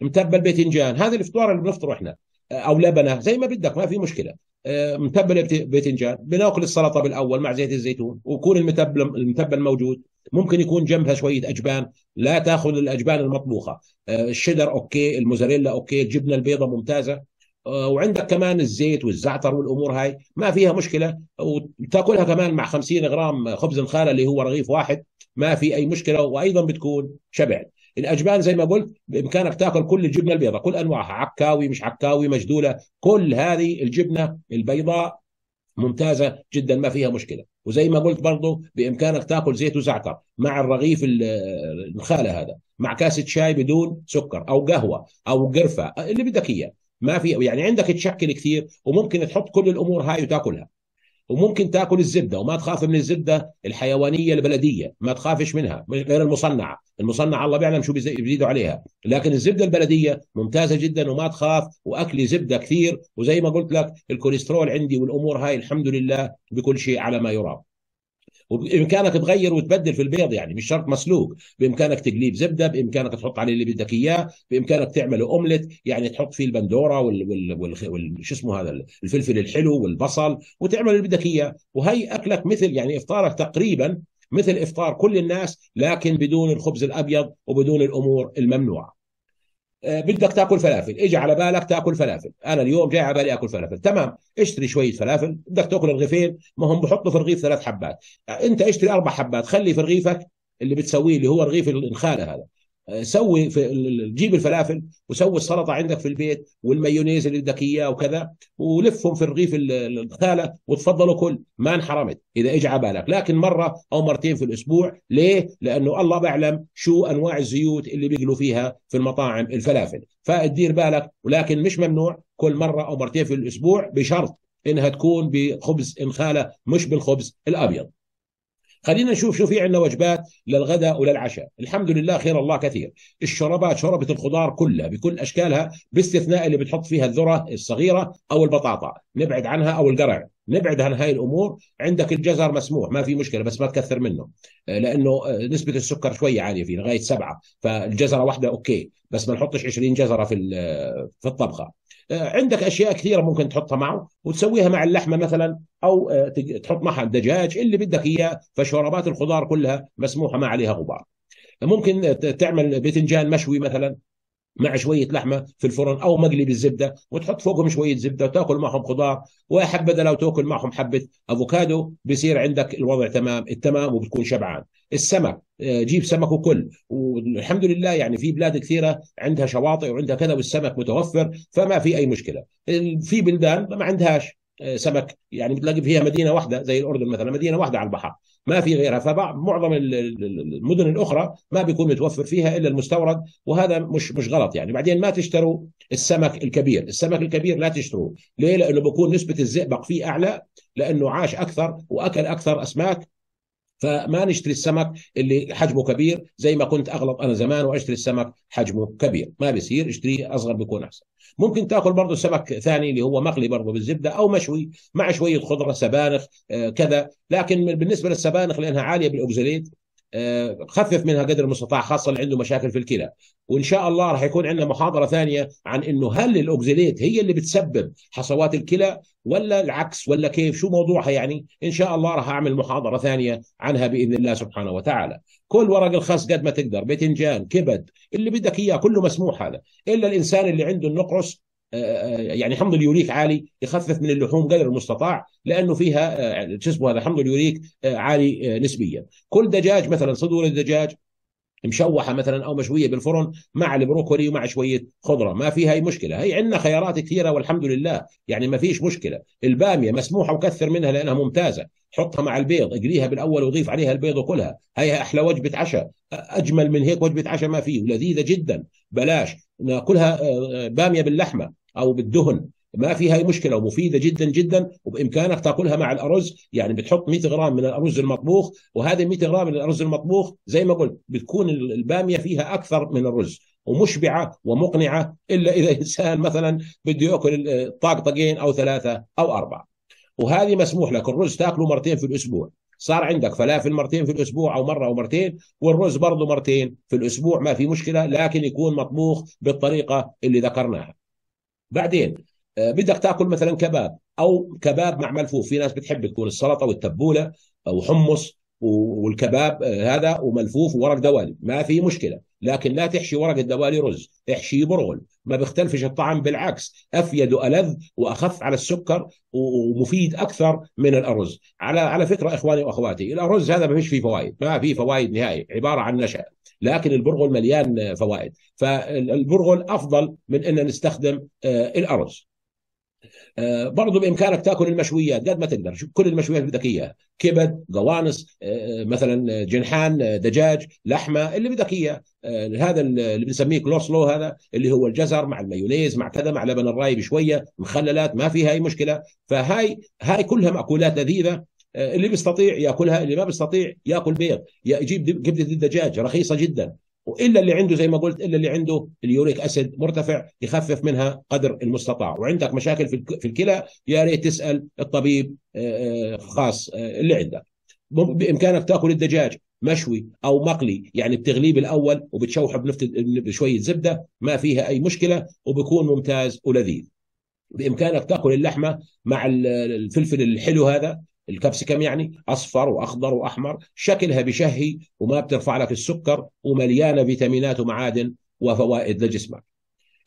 متبل باذنجان هذا الفطور اللي بنفطره احنا او لبنه زي ما بدك ما في مشكله آه، متبل باذنجان بناكل السلطه بالاول مع زيت الزيتون ويكون المتبل المتبل موجود ممكن يكون جنبها شويه اجبان لا تاخذ الاجبان المطبوخه آه، الشدر اوكي الموزاريلا اوكي الجبنه البيضاء ممتازه آه، وعندك كمان الزيت والزعتر والامور هاي ما فيها مشكله وتاكلها كمان مع 50 غرام خبز الخاله اللي هو رغيف واحد ما في اي مشكله وايضا بتكون شبعت الاجبان زي ما قلت بامكانك تاكل كل الجبنه البيضاء كل انواعها عكاوي مش عكاوي مجدوله كل هذه الجبنه البيضاء ممتازه جدا ما فيها مشكله وزي ما قلت برضه بامكانك تاكل زيت وزعتر مع الرغيف النخاله هذا مع كاسه شاي بدون سكر او قهوه او قرفه اللي بدك اياه ما في يعني عندك تشكل كثير وممكن تحط كل الامور هاي وتاكلها وممكن تاكل الزبده وما تخاف من الزبده الحيوانيه البلديه ما تخافش منها غير المصنعه المصنعه الله بيعلم شو بيزيدوا عليها لكن الزبده البلديه ممتازه جدا وما تخاف واكل زبده كثير وزي ما قلت لك الكوليسترول عندي والامور هاي الحمد لله بكل شيء على ما يرام وبامكانك تغير وتبدل في البيض يعني مش شرط مسلوق بامكانك تقليب زبده بامكانك تحط عليه اللي بدك اياه بامكانك تعمله اومليت يعني تحط فيه البندوره وال, وال... وال... وال... شو اسمه هذا الفلفل الحلو والبصل وتعمل اللي بدك اياه وهي اكلك مثل يعني افطارك تقريبا مثل افطار كل الناس لكن بدون الخبز الابيض وبدون الامور الممنوعه آه، بدك تاكل فلافل اجي على بالك تاكل فلافل انا اليوم جاي على بالي اكل فلافل تمام اشتري شويه فلافل بدك تاكل رغيفين ما هم بحطوا في الرغيف ثلاث حبات آه، انت اشتري اربع حبات خلي في رغيفك اللي بتسويه اللي هو رغيف الانخاله هذا سوي في جيب الفلافل وسوي السلطه عندك في البيت والمايونيز اللي بدك اياه وكذا ولفهم في الرغيف الخاله وتفضلوا كل ما انحرمت اذا اجى على بالك لكن مره او مرتين في الاسبوع ليه؟ لانه الله بعلم شو انواع الزيوت اللي بيقلوا فيها في المطاعم الفلافل فتدير بالك ولكن مش ممنوع كل مره او مرتين في الاسبوع بشرط انها تكون بخبز انخاله مش بالخبز الابيض خلينا نشوف شو في عندنا وجبات للغداء وللعشاء الحمد لله خير الله كثير الشربات شربة الخضار كلها بكل أشكالها باستثناء اللي بتحط فيها الذرة الصغيرة أو البطاطا نبعد عنها أو القرع نبعد عن هاي الامور عندك الجزر مسموح ما في مشكله بس ما تكثر منه آه، لانه آه، نسبه السكر شويه عاليه فيه لغايه سبعه فالجزره واحده اوكي بس ما نحطش 20 جزره في آه، في الطبخه آه، عندك اشياء كثيره ممكن تحطها معه وتسويها مع اللحمه مثلا او آه، تحط معها الدجاج اللي بدك اياه فشوربات الخضار كلها مسموحه ما عليها غبار ممكن تعمل باذنجان مشوي مثلا مع شويه لحمه في الفرن او مقلي بالزبده وتحط فوقهم شويه زبده وتاكل معهم خضار وحبذا لو تاكل معهم حبه افوكادو بيصير عندك الوضع تمام التمام وبتكون شبعان السمك آه، جيب سمك وكل والحمد لله يعني في بلاد كثيره عندها شواطئ وعندها كذا والسمك متوفر فما في اي مشكله في بلدان ما عندهاش آه، سمك يعني بتلاقي فيها مدينه واحده زي الاردن مثلا مدينه واحده على البحر ما في غيرها فمعظم المدن الاخرى ما بيكون متوفر فيها الا المستورد وهذا مش مش غلط يعني بعدين ما تشتروا السمك الكبير السمك الكبير لا تشتروه ليه لانه بيكون نسبه الزئبق فيه اعلى لانه عاش اكثر واكل اكثر اسماك فما نشتري السمك اللي حجمه كبير زي ما كنت اغلط انا زمان واشتري السمك حجمه كبير ما بيصير اشتريه اصغر بيكون احسن ممكن تاكل برضه سمك ثاني اللي هو مقلي برضه بالزبده او مشوي مع شويه خضره سبانخ آه، كذا لكن بالنسبه للسبانخ لانها عاليه بالاوكزاليت آه، خفف منها قدر المستطاع خاصه اللي عنده مشاكل في الكلى وان شاء الله راح يكون عندنا محاضره ثانيه عن انه هل الاوكزيليت هي اللي بتسبب حصوات الكلى ولا العكس ولا كيف شو موضوعها يعني ان شاء الله راح اعمل محاضره ثانيه عنها باذن الله سبحانه وتعالى كل ورق الخس قد ما تقدر باذنجان كبد اللي بدك اياه كله مسموح هذا الا الانسان اللي عنده النقرس يعني حمض اليوريك عالي يخفف من اللحوم قدر المستطاع لانه فيها آه، شو اسمه هذا حمض اليوريك آه، عالي آه، نسبيا كل دجاج مثلا صدور الدجاج مشوحه مثلا او مشويه بالفرن مع البروكولي ومع شويه خضره ما فيها اي مشكله هي عندنا خيارات كثيره والحمد لله يعني ما فيش مشكله الباميه مسموحه وكثر منها لانها ممتازه حطها مع البيض اقليها بالاول وضيف عليها البيض وكلها هي احلى وجبه عشاء اجمل من هيك وجبه عشاء ما فيه ولذيذه جدا بلاش ناكلها باميه باللحمه او بالدهن ما فيها اي مشكله ومفيده جدا جدا وبامكانك تاكلها مع الارز يعني بتحط 100 غرام من الارز المطبوخ وهذه 100 غرام من الارز المطبوخ زي ما قلت بتكون الباميه فيها اكثر من الرز ومشبعه ومقنعه الا اذا انسان مثلا بده ياكل طاقطقين او ثلاثه او اربعه وهذه مسموح لك الرز تاكله مرتين في الاسبوع صار عندك فلافل مرتين في الاسبوع او مره او مرتين والرز برضه مرتين في الاسبوع ما في مشكله لكن يكون مطبوخ بالطريقه اللي ذكرناها بعدين آه، بدك تاكل مثلا كباب او كباب مع ملفوف في ناس بتحب تكون السلطه والتبوله او حمص والكباب آه، هذا وملفوف وورق دوالي ما في مشكله لكن لا تحشي ورق الدوالي رز احشي برغل ما بيختلفش الطعم بالعكس افيد والذ واخف على السكر ومفيد اكثر من الارز على على فكره اخواني واخواتي الارز هذا ما فيش فيه فوائد ما فيه فوائد نهائي عباره عن نشا لكن البرغل مليان فوائد فالبرغل افضل من ان نستخدم آه، الارز آه، برضه بامكانك تاكل المشويات قد ما تقدر كل المشويات بدك اياها كبد قوانص آه، مثلا جنحان دجاج لحمه اللي بدك اياه هذا اللي بنسميه كلوسلو هذا اللي هو الجزر مع المايونيز مع كذا مع لبن الرايب شويه مخللات ما فيها اي مشكله فهاي هاي كلها مأكولات لذيذه آه، اللي بيستطيع ياكلها اللي ما بيستطيع ياكل بيض يجيب كبده الدجاج رخيصه جدا والا اللي عنده زي ما قلت الا اللي عنده اليوريك اسيد مرتفع يخفف منها قدر المستطاع وعندك مشاكل في الكلى يا ريت تسال الطبيب آه، آه، خاص اللي عندك بامكانك تاكل الدجاج مشوي او مقلي يعني بتغليه بالاول وبتشوحه بنفط بشويه زبده ما فيها اي مشكله وبكون ممتاز ولذيذ بامكانك تاكل اللحمه مع الفلفل الحلو هذا الكابسيكم يعني اصفر واخضر واحمر شكلها بشهي وما بترفع لك السكر ومليانه فيتامينات ومعادن وفوائد لجسمك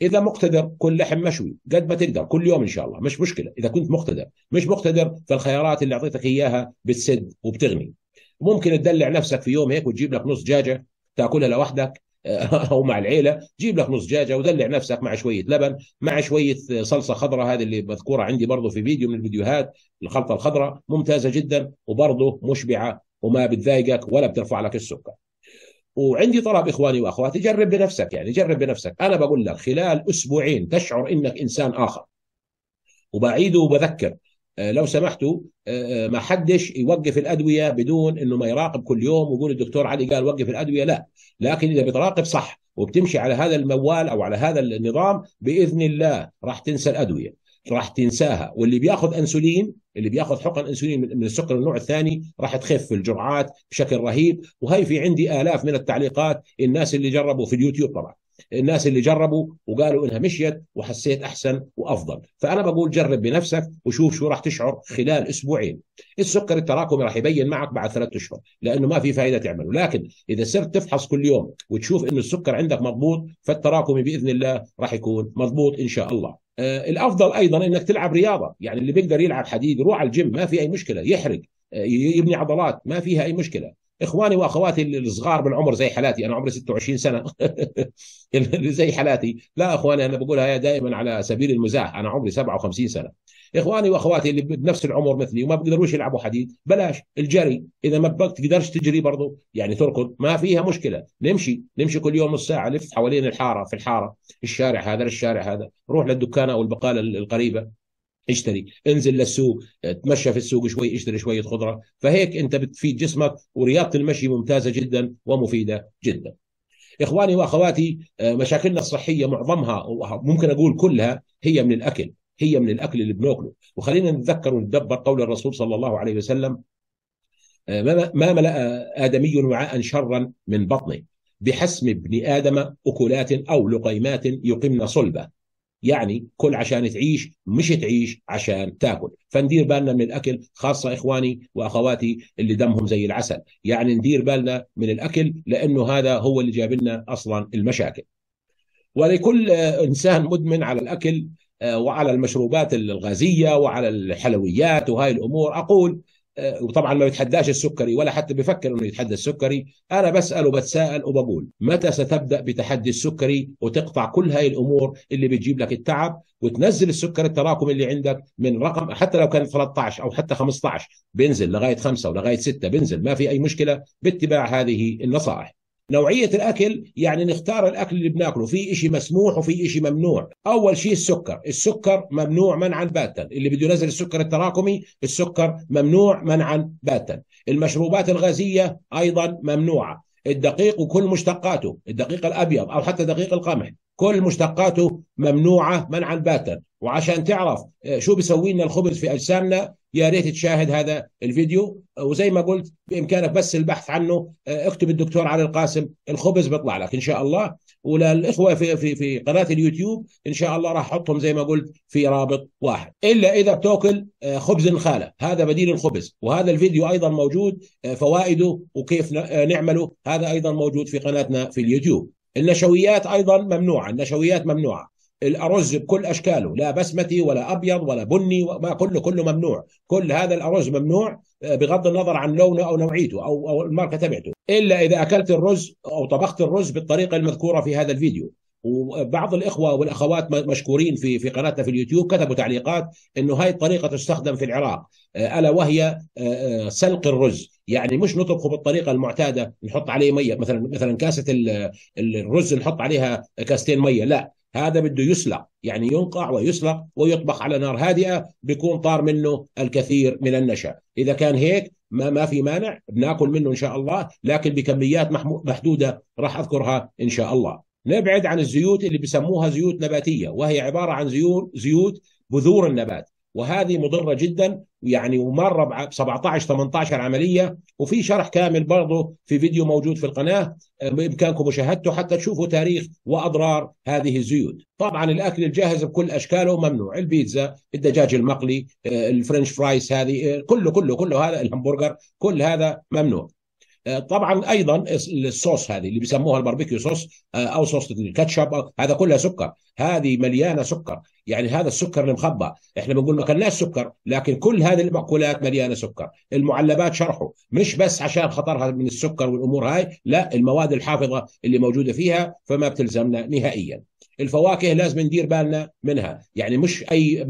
اذا مقتدر كل لحم مشوي قد ما تقدر كل يوم ان شاء الله مش مشكله اذا كنت مقتدر مش مقتدر فالخيارات اللي اعطيتك اياها بتسد وبتغني ممكن تدلع نفسك في يوم هيك وتجيب لك نص دجاجه تاكلها لوحدك او مع العيله جيب لك نص دجاجه ودلع نفسك مع شويه لبن مع شويه صلصه خضراء هذه اللي مذكوره عندي برضه في فيديو من الفيديوهات الخلطه الخضراء ممتازه جدا وبرضه مشبعه وما بتضايقك ولا بترفع لك السكر وعندي طلب اخواني واخواتي جرب بنفسك يعني جرب بنفسك انا بقول لك خلال اسبوعين تشعر انك انسان اخر وبعيد وبذكر آه، لو سمحتوا آه، آه، ما حدش يوقف الادويه بدون انه ما يراقب كل يوم ويقول الدكتور علي قال وقف الادويه لا لكن اذا بتراقب صح وبتمشي على هذا الموال او على هذا النظام باذن الله راح تنسى الادويه راح تنساها واللي بياخذ انسولين اللي بياخذ حقن انسولين من السكر النوع الثاني راح تخف الجرعات بشكل رهيب وهي في عندي الاف من التعليقات الناس اللي جربوا في اليوتيوب طبعا الناس اللي جربوا وقالوا انها مشيت وحسيت احسن وافضل فانا بقول جرب بنفسك وشوف شو راح تشعر خلال اسبوعين السكر التراكمي راح يبين معك بعد ثلاثة اشهر لانه ما في فائده تعمله لكن اذا صرت تفحص كل يوم وتشوف انه السكر عندك مضبوط فالتراكمي باذن الله راح يكون مضبوط ان شاء الله آه الافضل ايضا انك تلعب رياضه يعني اللي بيقدر يلعب حديد يروح على الجيم ما في اي مشكله يحرق آه، يبني عضلات ما فيها اي مشكله اخواني واخواتي الصغار بالعمر زي حالاتي انا عمري 26 سنه زي حالاتي لا اخواني انا بقولها دائما على سبيل المزاح انا عمري 57 سنه اخواني واخواتي اللي بنفس العمر مثلي وما بيقدروش يلعبوا حديد بلاش الجري اذا ما بتقدرش تجري برضه يعني تركض ما فيها مشكله نمشي نمشي كل يوم نص ساعه لف حوالين الحاره في الحاره الشارع هذا الشارع هذا روح للدكان او البقاله القريبه اشتري انزل للسوق تمشى في السوق شوي اشتري شوية خضرة فهيك انت بتفيد جسمك ورياضة المشي ممتازة جدا ومفيدة جدا اخواني واخواتي آه، مشاكلنا الصحية معظمها ممكن اقول كلها هي من الاكل هي من الاكل اللي بناكله وخلينا نتذكر ونتدبر قول الرسول صلى الله عليه وسلم آه، ما ملأ آدمي وعاء شرا من بطنه بحسم ابن آدم أكلات أو لقيمات يقمن صلبة يعني كل عشان تعيش مش تعيش عشان تاكل فندير بالنا من الاكل خاصه اخواني واخواتي اللي دمهم زي العسل يعني ندير بالنا من الاكل لانه هذا هو اللي جاب لنا اصلا المشاكل ولكل انسان مدمن على الاكل آه، وعلى المشروبات الغازيه وعلى الحلويات وهاي الامور اقول آه، وطبعا ما بيتحداش السكري ولا حتى بيفكر انه يتحدى السكري انا بسال وبتساءل وبقول متى ستبدا بتحدي السكري وتقطع كل هاي الامور اللي بتجيب لك التعب وتنزل السكر التراكم اللي عندك من رقم حتى لو كان 13 او حتى 15 بينزل لغايه 5 ولغايه 6 بينزل ما في اي مشكله باتباع هذه النصائح نوعية الأكل يعني نختار الأكل اللي بناكله في إشي مسموح وفي إشي ممنوع أول شيء السكر السكر ممنوع منعا باتا اللي بده ينزل السكر التراكمي السكر ممنوع منعا باتا المشروبات الغازية أيضا ممنوعة الدقيق وكل مشتقاته الدقيق الأبيض أو حتى دقيق القمح كل مشتقاته ممنوعة منعا باتا وعشان تعرف آه، شو بيسوي لنا الخبز في أجسامنا يا ريت تشاهد هذا الفيديو وزي ما قلت بامكانك بس البحث عنه آه، اكتب الدكتور علي القاسم الخبز بيطلع لك ان شاء الله وللاخوه في في في قناه اليوتيوب ان شاء الله راح احطهم زي ما قلت في رابط واحد الا اذا بتاكل آه، خبز الخاله هذا بديل الخبز وهذا الفيديو ايضا موجود آه، فوائده وكيف نعمله هذا ايضا موجود في قناتنا في اليوتيوب النشويات ايضا ممنوعه النشويات ممنوعه الارز بكل اشكاله لا بسمتي ولا ابيض ولا بني ما كله كله ممنوع كل هذا الارز ممنوع آه، بغض النظر عن لونه او نوعيته او او الماركه تبعته الا اذا اكلت الرز او طبخت الرز بالطريقه المذكوره في هذا الفيديو وبعض الاخوه والاخوات مشكورين في في قناتنا في اليوتيوب كتبوا تعليقات انه هاي الطريقه تستخدم في العراق آه، الا وهي آه، سلق الرز يعني مش نطبخه بالطريقه المعتاده نحط عليه ميه مثلا مثلا كاسه الرز نحط عليها كاستين ميه لا هذا بده يسلق يعني ينقع ويسلق ويطبخ على نار هادئه بيكون طار منه الكثير من النشا اذا كان هيك ما ما في مانع بناكل منه ان شاء الله لكن بكميات محدوده راح اذكرها ان شاء الله نبعد عن الزيوت اللي بسموها زيوت نباتيه وهي عباره عن زيوت زيوت بذور النبات وهذه مضرة جدا يعني ب 17 18 عملية وفي شرح كامل برضه في فيديو موجود في القناة آه، بإمكانكم مشاهدته حتى تشوفوا تاريخ وأضرار هذه الزيوت طبعا الأكل الجاهز بكل أشكاله ممنوع البيتزا الدجاج المقلي آه، الفرنش فرايس هذه آه، كله كله كله هذا الهمبرجر كل هذا ممنوع آه، طبعا ايضا الصوص هذه اللي بيسموها الباربيكيو صوص آه، او صوص الكاتشب هذا كلها سكر هذه مليانه سكر يعني هذا السكر المخبى احنا بنقول ما كلناش سكر لكن كل هذه المأكولات مليانه سكر المعلبات شرحه مش بس عشان خطرها من السكر والامور هاي لا المواد الحافظه اللي موجوده فيها فما بتلزمنا نهائيا الفواكه لازم ندير بالنا منها يعني مش اي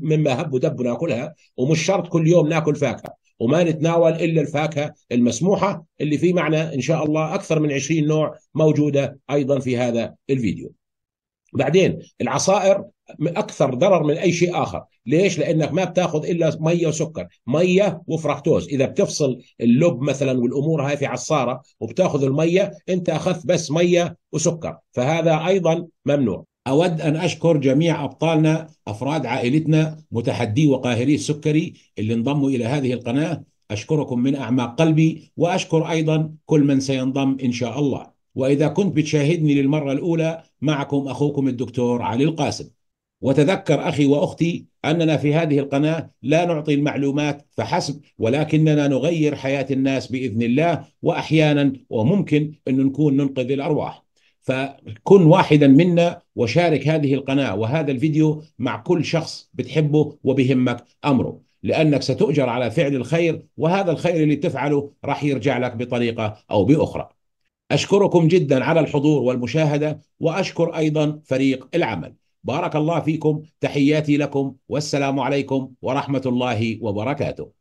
مما هب ودب ناكلها ومش شرط كل يوم ناكل فاكهه وما نتناول الا الفاكهه المسموحه اللي في معنى ان شاء الله اكثر من 20 نوع موجوده ايضا في هذا الفيديو بعدين العصائر اكثر ضرر من اي شيء اخر ليش لانك ما بتاخذ الا ميه وسكر ميه وفركتوز اذا بتفصل اللب مثلا والامور هاي في عصاره وبتاخذ الميه انت اخذت بس ميه وسكر فهذا ايضا ممنوع أود أن أشكر جميع أبطالنا أفراد عائلتنا متحدي وقاهري السكري اللي انضموا إلى هذه القناة أشكركم من أعماق قلبي وأشكر أيضا كل من سينضم إن شاء الله وإذا كنت بتشاهدني للمرة الأولى معكم اخوكم الدكتور علي القاسم وتذكر اخي واختي اننا في هذه القناه لا نعطي المعلومات فحسب ولكننا نغير حياه الناس باذن الله واحيانا وممكن ان نكون ننقذ الارواح فكن واحدا منا وشارك هذه القناه وهذا الفيديو مع كل شخص بتحبه وبهمك امره لانك ستؤجر على فعل الخير وهذا الخير اللي تفعله راح يرجع لك بطريقه او باخرى أشكركم جدا على الحضور والمشاهدة وأشكر أيضا فريق العمل بارك الله فيكم تحياتي لكم والسلام عليكم ورحمة الله وبركاته